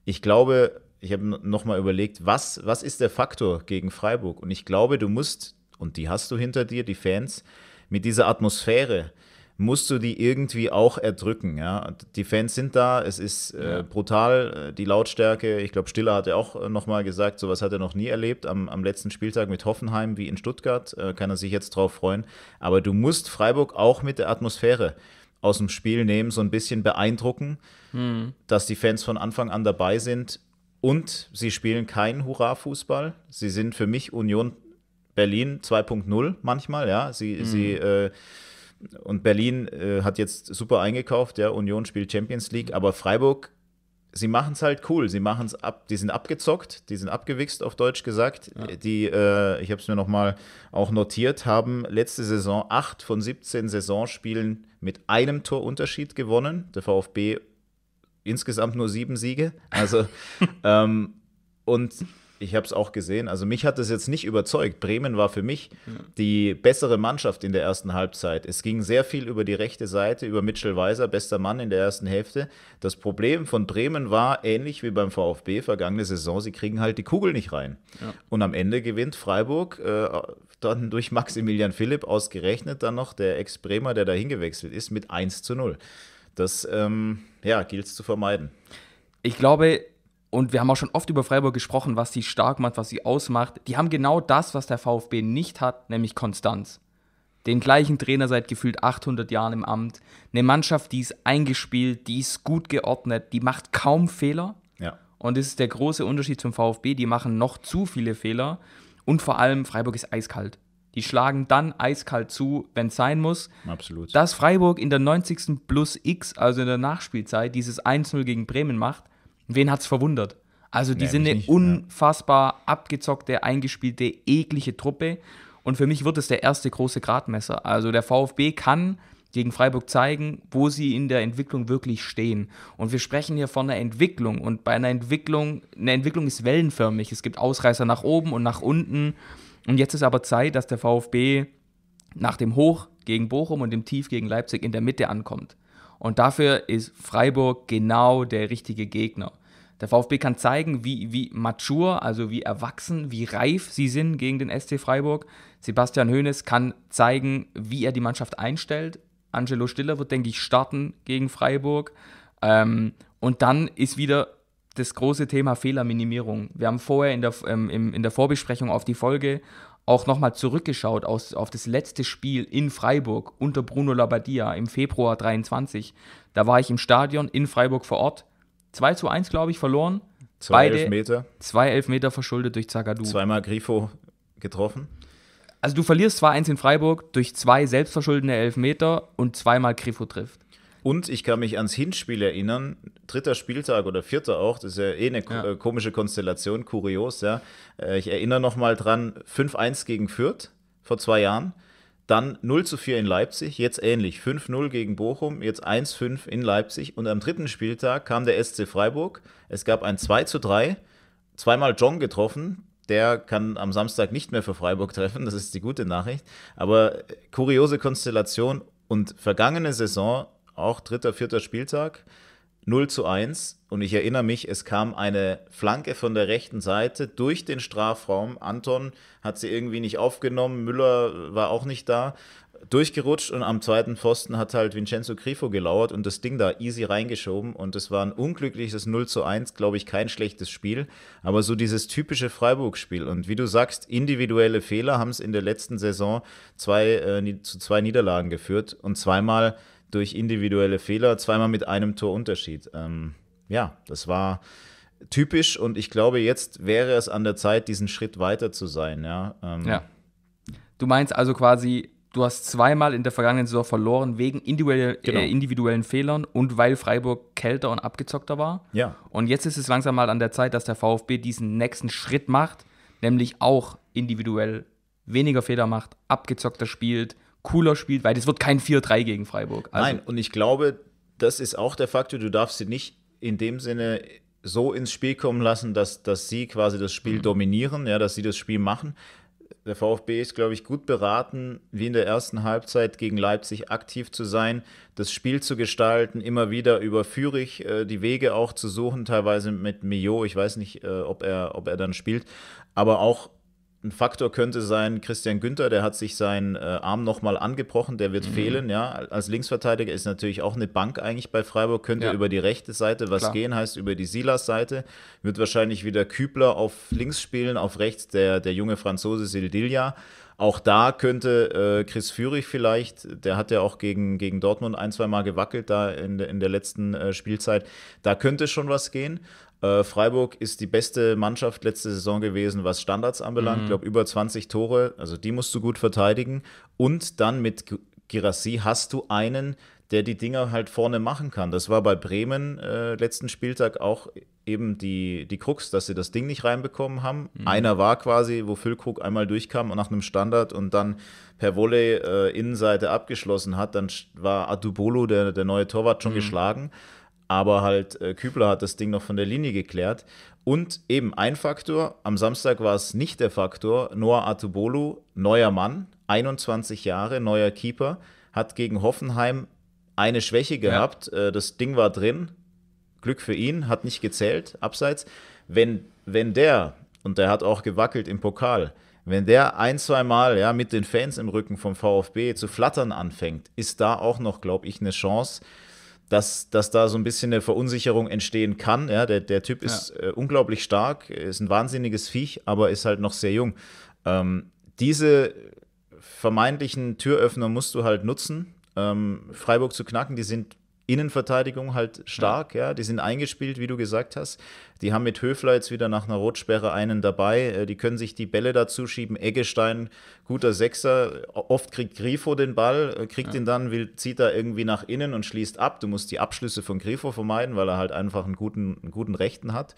ich glaube, ich habe nochmal überlegt, was, was ist der Faktor gegen Freiburg? Und ich glaube, du musst, und die hast du hinter dir, die Fans, mit dieser Atmosphäre musst du die irgendwie auch erdrücken. Ja? Die Fans sind da, es ist äh, brutal, äh, die Lautstärke. Ich glaube, Stiller hat ja auch äh, nochmal gesagt, sowas hat er noch nie erlebt. Am, am letzten Spieltag mit Hoffenheim wie in Stuttgart äh, kann er sich jetzt drauf freuen. Aber du musst Freiburg auch mit der Atmosphäre aus dem Spiel nehmen, so ein bisschen beeindrucken, mhm. dass die Fans von Anfang an dabei sind. Und sie spielen keinen Hurra-Fußball. Sie sind für mich Union Berlin 2.0 manchmal, ja. Sie, mhm. sie äh, und Berlin äh, hat jetzt super eingekauft, ja, Union spielt Champions League, aber Freiburg, sie machen es halt cool, sie machen es ab, die sind abgezockt, die sind abgewichst auf Deutsch gesagt. Ja. Die, äh, ich habe es mir nochmal auch notiert, haben letzte Saison acht von 17 Saisonspielen mit einem Torunterschied gewonnen. Der VfB insgesamt nur sieben Siege. Also, ähm, und ich habe es auch gesehen. Also, mich hat das jetzt nicht überzeugt. Bremen war für mich die bessere Mannschaft in der ersten Halbzeit. Es ging sehr viel über die rechte Seite, über Mitchell Weiser, bester Mann in der ersten Hälfte. Das Problem von Bremen war ähnlich wie beim VfB vergangene Saison: sie kriegen halt die Kugel nicht rein. Ja. Und am Ende gewinnt Freiburg. Äh, dann durch Maximilian Philipp ausgerechnet dann noch der Ex-Bremer, der da hingewechselt ist, mit 1 zu 0. Das ähm, ja, gilt es zu vermeiden. Ich glaube, und wir haben auch schon oft über Freiburg gesprochen, was sie stark macht, was sie ausmacht. Die haben genau das, was der VfB nicht hat, nämlich Konstanz. Den gleichen Trainer seit gefühlt 800 Jahren im Amt. Eine Mannschaft, die ist eingespielt, die ist gut geordnet, die macht kaum Fehler. Ja. Und das ist der große Unterschied zum VfB. Die machen noch zu viele Fehler. Und vor allem, Freiburg ist eiskalt. Die schlagen dann eiskalt zu, wenn es sein muss. Absolut. Dass Freiburg in der 90. plus X, also in der Nachspielzeit, dieses 1-0 gegen Bremen macht, wen hat es verwundert? Also die nee, sind eine nicht, unfassbar ja. abgezockte, eingespielte, eklige Truppe. Und für mich wird es der erste große Gradmesser. Also der VfB kann gegen Freiburg zeigen, wo sie in der Entwicklung wirklich stehen. Und wir sprechen hier von einer Entwicklung. Und bei einer Entwicklung, eine Entwicklung ist wellenförmig. Es gibt Ausreißer nach oben und nach unten. Und jetzt ist aber Zeit, dass der VfB nach dem Hoch gegen Bochum und dem Tief gegen Leipzig in der Mitte ankommt. Und dafür ist Freiburg genau der richtige Gegner. Der VfB kann zeigen, wie, wie mature, also wie erwachsen, wie reif sie sind gegen den SC Freiburg. Sebastian Hoeneß kann zeigen, wie er die Mannschaft einstellt. Angelo Stiller wird, denke ich, starten gegen Freiburg. Ähm, und dann ist wieder das große Thema Fehlerminimierung. Wir haben vorher in der, ähm, in der Vorbesprechung auf die Folge auch nochmal zurückgeschaut aus, auf das letzte Spiel in Freiburg unter Bruno Labbadia im Februar 23. Da war ich im Stadion in Freiburg vor Ort. 2 zu 1, glaube ich, verloren. Zwei Beide, Elfmeter. Zwei Elfmeter verschuldet durch Zagadou. Zweimal Grifo getroffen. Also du verlierst zwar eins in Freiburg durch zwei selbstverschuldende Elfmeter und zweimal Grifo trifft. Und ich kann mich ans Hinspiel erinnern, dritter Spieltag oder vierter auch, das ist ja eh eine ja. Äh, komische Konstellation, kurios, ja. Äh, ich erinnere nochmal dran, 5-1 gegen Fürth vor zwei Jahren, dann 0 4 in Leipzig, jetzt ähnlich, 5-0 gegen Bochum, jetzt 1-5 in Leipzig. Und am dritten Spieltag kam der SC Freiburg, es gab ein 2 3, zweimal John getroffen, der kann am Samstag nicht mehr für Freiburg treffen, das ist die gute Nachricht. Aber äh, kuriose Konstellation und vergangene Saison auch dritter, vierter Spieltag, 0 zu 1. Und ich erinnere mich, es kam eine Flanke von der rechten Seite durch den Strafraum. Anton hat sie irgendwie nicht aufgenommen, Müller war auch nicht da. Durchgerutscht und am zweiten Pfosten hat halt Vincenzo Grifo gelauert und das Ding da easy reingeschoben. Und es war ein unglückliches 0 zu 1, glaube ich, kein schlechtes Spiel, aber so dieses typische Freiburg-Spiel. Und wie du sagst, individuelle Fehler haben es in der letzten Saison zwei, äh, zu zwei Niederlagen geführt und zweimal durch individuelle Fehler, zweimal mit einem Torunterschied. Ähm, ja, das war typisch und ich glaube, jetzt wäre es an der Zeit, diesen Schritt weiter zu sein. Ja. Ähm, ja. Du meinst also quasi, du hast zweimal in der vergangenen Saison verloren wegen individuell, äh, genau. äh, individuellen Fehlern und weil Freiburg kälter und abgezockter war. Ja. Und jetzt ist es langsam mal an der Zeit, dass der VfB diesen nächsten Schritt macht, nämlich auch individuell weniger Fehler macht, abgezockter spielt, cooler spielt, weil es wird kein 4-3 gegen Freiburg. Also Nein, und ich glaube, das ist auch der Faktor, du darfst sie nicht in dem Sinne so ins Spiel kommen lassen, dass, dass sie quasi das Spiel mhm. dominieren, ja, dass sie das Spiel machen. Der VfB ist, glaube ich, gut beraten, wie in der ersten Halbzeit gegen Leipzig aktiv zu sein, das Spiel zu gestalten, immer wieder überführig äh, die Wege auch zu suchen, teilweise mit Mio. Ich weiß nicht, äh, ob, er, ob er dann spielt, aber auch ein Faktor könnte sein, Christian Günther, der hat sich seinen äh, Arm nochmal angebrochen, der wird mhm. fehlen, ja. Als Linksverteidiger ist natürlich auch eine Bank eigentlich bei Freiburg, könnte ja. über die rechte Seite was Klar. gehen, heißt über die Silas-Seite. Wird wahrscheinlich wieder Kübler auf links spielen, auf rechts der, der junge Franzose Sildilla. Auch da könnte äh, Chris Führig vielleicht, der hat ja auch gegen, gegen Dortmund ein, zwei Mal gewackelt da in, de, in der letzten äh, Spielzeit, da könnte schon was gehen. Äh, Freiburg ist die beste Mannschaft letzte Saison gewesen, was Standards anbelangt. Mhm. Ich glaube, über 20 Tore, also die musst du gut verteidigen. Und dann mit Girassi hast du einen, der die Dinger halt vorne machen kann. Das war bei Bremen äh, letzten Spieltag auch eben die, die Krux, dass sie das Ding nicht reinbekommen haben. Mhm. Einer war quasi, wo Füllkrug einmal durchkam und nach einem Standard und dann per Volley äh, Innenseite abgeschlossen hat. Dann war Adubolo, der, der neue Torwart, schon mhm. geschlagen. Aber halt äh, Kübler hat das Ding noch von der Linie geklärt. Und eben ein Faktor, am Samstag war es nicht der Faktor, Noah Atubolu, neuer Mann, 21 Jahre, neuer Keeper, hat gegen Hoffenheim eine Schwäche gehabt. Ja. Äh, das Ding war drin. Glück für ihn, hat nicht gezählt, abseits. Wenn, wenn der, und der hat auch gewackelt im Pokal, wenn der ein, zwei Mal ja, mit den Fans im Rücken vom VfB zu flattern anfängt, ist da auch noch, glaube ich, eine Chance, dass, dass da so ein bisschen eine Verunsicherung entstehen kann. Ja, der, der Typ ist ja. äh, unglaublich stark, ist ein wahnsinniges Viech, aber ist halt noch sehr jung. Ähm, diese vermeintlichen Türöffner musst du halt nutzen, ähm, Freiburg zu knacken. Die sind Innenverteidigung halt stark, ja. ja. Die sind eingespielt, wie du gesagt hast. Die haben mit Höfler jetzt wieder nach einer Rotsperre einen dabei. Äh, die können sich die Bälle dazu schieben. Eggestein, guter Sechser. Oft kriegt Grifo den Ball, äh, kriegt ja. ihn dann, will, zieht da irgendwie nach innen und schließt ab. Du musst die Abschlüsse von Grifo vermeiden, weil er halt einfach einen guten, einen guten Rechten hat.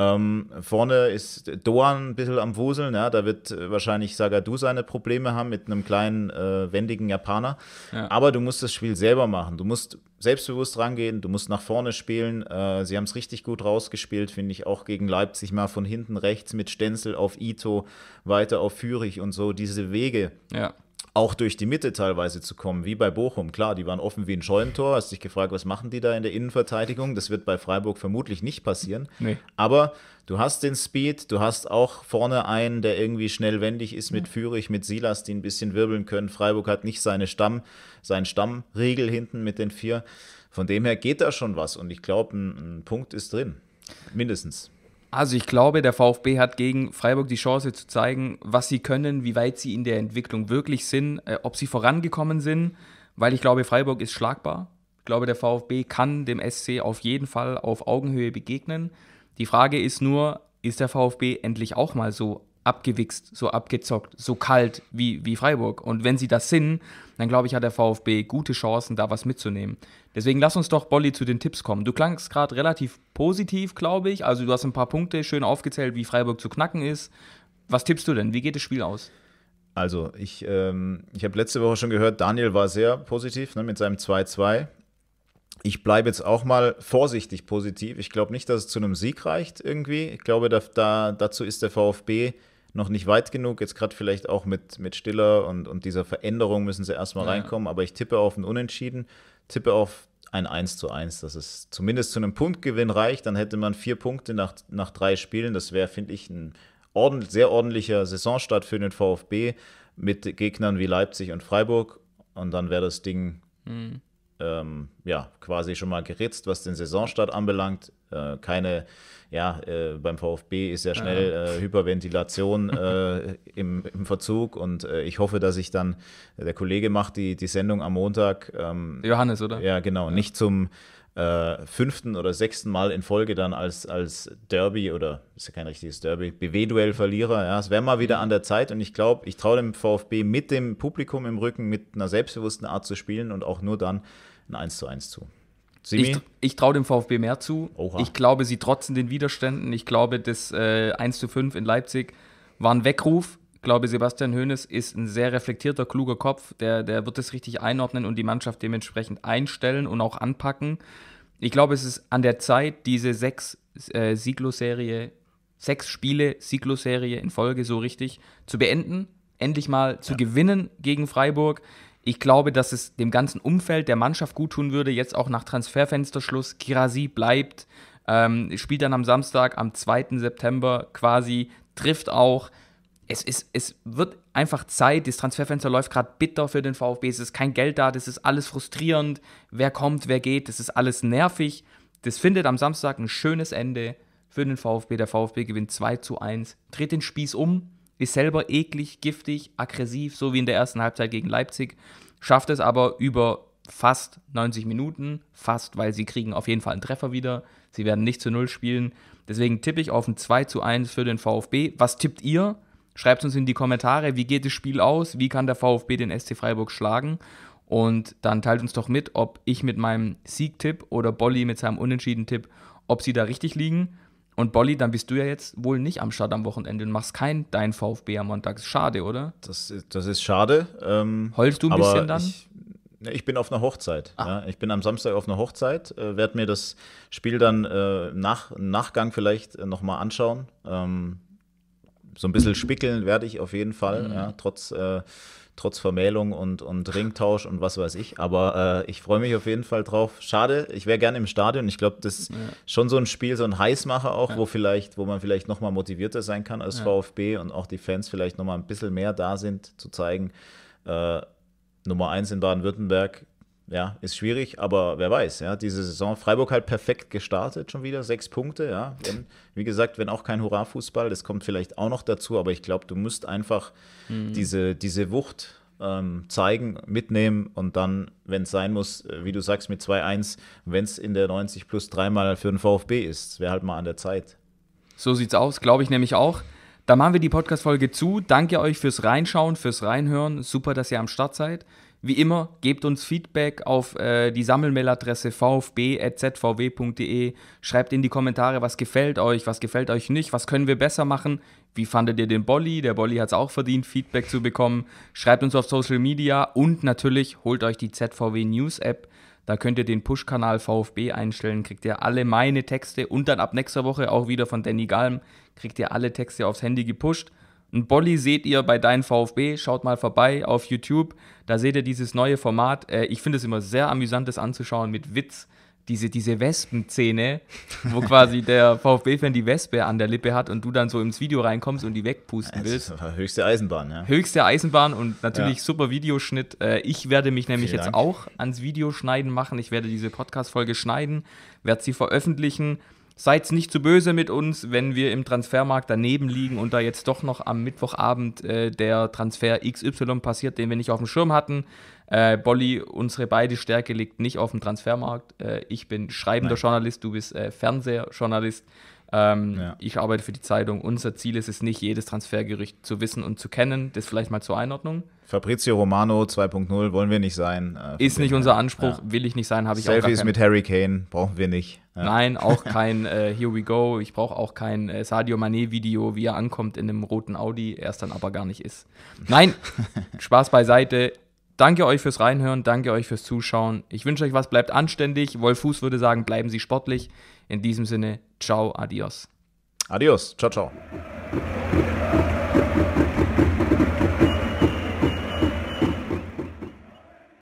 Ähm, vorne ist Doan ein bisschen am Wuseln, ja, da wird äh, wahrscheinlich Sagadu seine Probleme haben mit einem kleinen, äh, wendigen Japaner. Ja. Aber du musst das Spiel selber machen. Du musst selbstbewusst rangehen, du musst nach vorne spielen. Äh, sie haben es richtig gut rausgespielt, finde ich, auch gegen Leipzig mal von hinten rechts mit Stenzel auf Ito, weiter auf Fürich und so. Diese Wege. Ja auch durch die Mitte teilweise zu kommen, wie bei Bochum. Klar, die waren offen wie ein Scheunentor. Hast dich gefragt, was machen die da in der Innenverteidigung? Das wird bei Freiburg vermutlich nicht passieren. Nee. Aber du hast den Speed, du hast auch vorne einen, der irgendwie schnell wendig ist mit Führig, mit Silas, die ein bisschen wirbeln können. Freiburg hat nicht seine Stamm, seinen Stammriegel hinten mit den vier. Von dem her geht da schon was und ich glaube, ein, ein Punkt ist drin. Mindestens. Also ich glaube, der VfB hat gegen Freiburg die Chance zu zeigen, was sie können, wie weit sie in der Entwicklung wirklich sind, äh, ob sie vorangekommen sind, weil ich glaube, Freiburg ist schlagbar. Ich glaube, der VfB kann dem SC auf jeden Fall auf Augenhöhe begegnen. Die Frage ist nur, ist der VfB endlich auch mal so abgewichst, so abgezockt, so kalt wie, wie Freiburg? Und wenn sie das sind, dann glaube ich, hat der VfB gute Chancen, da was mitzunehmen. Deswegen lass uns doch, Bolli, zu den Tipps kommen. Du klangst gerade relativ positiv, glaube ich. Also du hast ein paar Punkte schön aufgezählt, wie Freiburg zu knacken ist. Was tippst du denn? Wie geht das Spiel aus? Also, ich, ähm, ich habe letzte Woche schon gehört, Daniel war sehr positiv ne, mit seinem 2-2. Ich bleibe jetzt auch mal vorsichtig positiv. Ich glaube nicht, dass es zu einem Sieg reicht irgendwie. Ich glaube, da, da, dazu ist der VfB noch nicht weit genug. Jetzt gerade vielleicht auch mit, mit Stiller und, und dieser Veränderung müssen sie erstmal ja. reinkommen. Aber ich tippe auf ein Unentschieden tippe auf ein 1 zu 1, dass es zumindest zu einem Punktgewinn reicht. Dann hätte man vier Punkte nach, nach drei Spielen. Das wäre, finde ich, ein ordentlich, sehr ordentlicher Saisonstart für den VfB mit Gegnern wie Leipzig und Freiburg. Und dann wäre das Ding mhm ähm, ja, quasi schon mal geritzt, was den Saisonstart anbelangt. Äh, keine, ja, äh, beim VfB ist ja schnell Äh, Hyperventilation äh, im, im, Verzug und äh, ich hoffe, dass ich dann, äh, der Kollege macht die, die Sendung am Montag. Ähm, Johannes, oder? Ja, genau, ja. nicht zum fünften oder sechsten Mal in Folge dann als, als Derby oder ist ja kein richtiges Derby, BW-Duell-Verlierer. Ja, es wäre mal wieder mhm. an der Zeit und ich glaube, ich traue dem VfB mit dem Publikum im Rücken, mit einer selbstbewussten Art zu spielen und auch nur dann ein 1 zu 1 zu. Simi? Ich, ich traue dem VfB mehr zu. Oha. Ich glaube, sie trotzen den Widerständen. Ich glaube, das äh, 1 zu 5 in Leipzig war ein Weckruf. Ich glaube, Sebastian Hoeneß ist ein sehr reflektierter, kluger Kopf. Der, der wird das richtig einordnen und die Mannschaft dementsprechend einstellen und auch anpacken. Ich glaube, es ist an der Zeit, diese sechs äh, siglo sechs Spiele siglo in Folge so richtig zu beenden. Endlich mal zu ja. gewinnen gegen Freiburg. Ich glaube, dass es dem ganzen Umfeld der Mannschaft gut tun würde, jetzt auch nach Transferfensterschluss. Kirasi bleibt, ähm, spielt dann am Samstag, am 2. September quasi, trifft auch. Es, ist, es wird einfach Zeit, das Transferfenster läuft gerade bitter für den VfB, es ist kein Geld da, das ist alles frustrierend, wer kommt, wer geht, das ist alles nervig. Das findet am Samstag ein schönes Ende für den VfB. Der VfB gewinnt 2 zu 1, dreht den Spieß um ist selber eklig, giftig, aggressiv, so wie in der ersten Halbzeit gegen Leipzig, schafft es aber über fast 90 Minuten, fast, weil sie kriegen auf jeden Fall einen Treffer wieder, sie werden nicht zu Null spielen, deswegen tippe ich auf ein 2 zu 1 für den VfB. Was tippt ihr? Schreibt uns in die Kommentare, wie geht das Spiel aus, wie kann der VfB den SC Freiburg schlagen und dann teilt uns doch mit, ob ich mit meinem Sieg-Tipp oder Bolli mit seinem Unentschieden-Tipp, ob sie da richtig liegen. Und Bolli, dann bist du ja jetzt wohl nicht am Start am Wochenende und machst kein dein VfB am Montag. Schade, oder? Das, das ist schade. Ähm, Heulst du ein bisschen dann? Ich, ne, ich bin auf einer Hochzeit. Ah. Ja. Ich bin am Samstag auf einer Hochzeit, äh, werde mir das Spiel dann äh, nach, im Nachgang vielleicht äh, nochmal anschauen. Ähm, so ein bisschen spickeln werde ich auf jeden Fall, mhm. ja, trotz äh, trotz Vermählung und, und Ringtausch und was weiß ich. Aber äh, ich freue mich auf jeden Fall drauf. Schade, ich wäre gerne im Stadion. Ich glaube, das ist ja. schon so ein Spiel, so ein Heißmacher auch, ja. wo vielleicht, wo man vielleicht nochmal motivierter sein kann als ja. VfB und auch die Fans vielleicht nochmal ein bisschen mehr da sind, zu zeigen, äh, Nummer eins in Baden-Württemberg, ja, ist schwierig, aber wer weiß, ja, diese Saison Freiburg halt perfekt gestartet schon wieder, sechs Punkte, ja. Wenn, wie gesagt, wenn auch kein Hurra-Fußball, das kommt vielleicht auch noch dazu, aber ich glaube, du musst einfach mhm. diese, diese Wucht ähm, zeigen, mitnehmen und dann, wenn es sein muss, äh, wie du sagst, mit 2-1, wenn es in der 90 plus dreimal für den VfB ist, wäre halt mal an der Zeit. So sieht's aus, glaube ich nämlich auch. Da machen wir die Podcast-Folge zu. Danke euch fürs Reinschauen, fürs Reinhören. Super, dass ihr am Start seid. Wie immer, gebt uns Feedback auf äh, die Sammelmailadresse vfb.zvw.de. Schreibt in die Kommentare, was gefällt euch, was gefällt euch nicht, was können wir besser machen. Wie fandet ihr den Bolli? Der Bolli hat es auch verdient, Feedback zu bekommen. Schreibt uns auf Social Media und natürlich holt euch die ZVW News App. Da könnt ihr den Push-Kanal VfB einstellen, kriegt ihr alle meine Texte und dann ab nächster Woche auch wieder von Danny Galm, kriegt ihr alle Texte aufs Handy gepusht. Ein Bolli seht ihr bei Dein VfB, schaut mal vorbei auf YouTube, da seht ihr dieses neue Format. Äh, ich finde es immer sehr amüsant, das anzuschauen mit Witz. Diese, diese Wespenszene, wo quasi der VfB-Fan die Wespe an der Lippe hat und du dann so ins Video reinkommst und die wegpusten das willst. Höchste Eisenbahn, ja. Höchste Eisenbahn und natürlich ja. super Videoschnitt. Äh, ich werde mich nämlich Vielen jetzt Dank. auch ans Videoschneiden machen. Ich werde diese Podcast-Folge schneiden, werde sie veröffentlichen Seid nicht zu böse mit uns, wenn wir im Transfermarkt daneben liegen und da jetzt doch noch am Mittwochabend äh, der Transfer XY passiert, den wir nicht auf dem Schirm hatten. Äh, Bolli, unsere beide Stärke liegt nicht auf dem Transfermarkt. Äh, ich bin schreibender Nein. Journalist, du bist äh, Fernsehjournalist. Ähm, ja. Ich arbeite für die Zeitung. Unser Ziel ist es nicht, jedes Transfergericht zu wissen und zu kennen. Das vielleicht mal zur Einordnung. Fabrizio Romano 2.0 wollen wir nicht sein. Äh, ist nicht unser Anspruch, ja. will ich nicht sein, habe ich Selfies auch Selfies mit Harry Kane brauchen wir nicht. Ja. Nein, auch kein äh, Here We Go. Ich brauche auch kein äh, Sadio Mané-Video, wie er ankommt in einem roten Audi, er es dann aber gar nicht ist. Nein, Spaß beiseite. Danke euch fürs Reinhören, danke euch fürs Zuschauen. Ich wünsche euch was, bleibt anständig. Wolf Fuß würde sagen, bleiben Sie sportlich. In diesem Sinne, ciao, adios. Adios, ciao, ciao.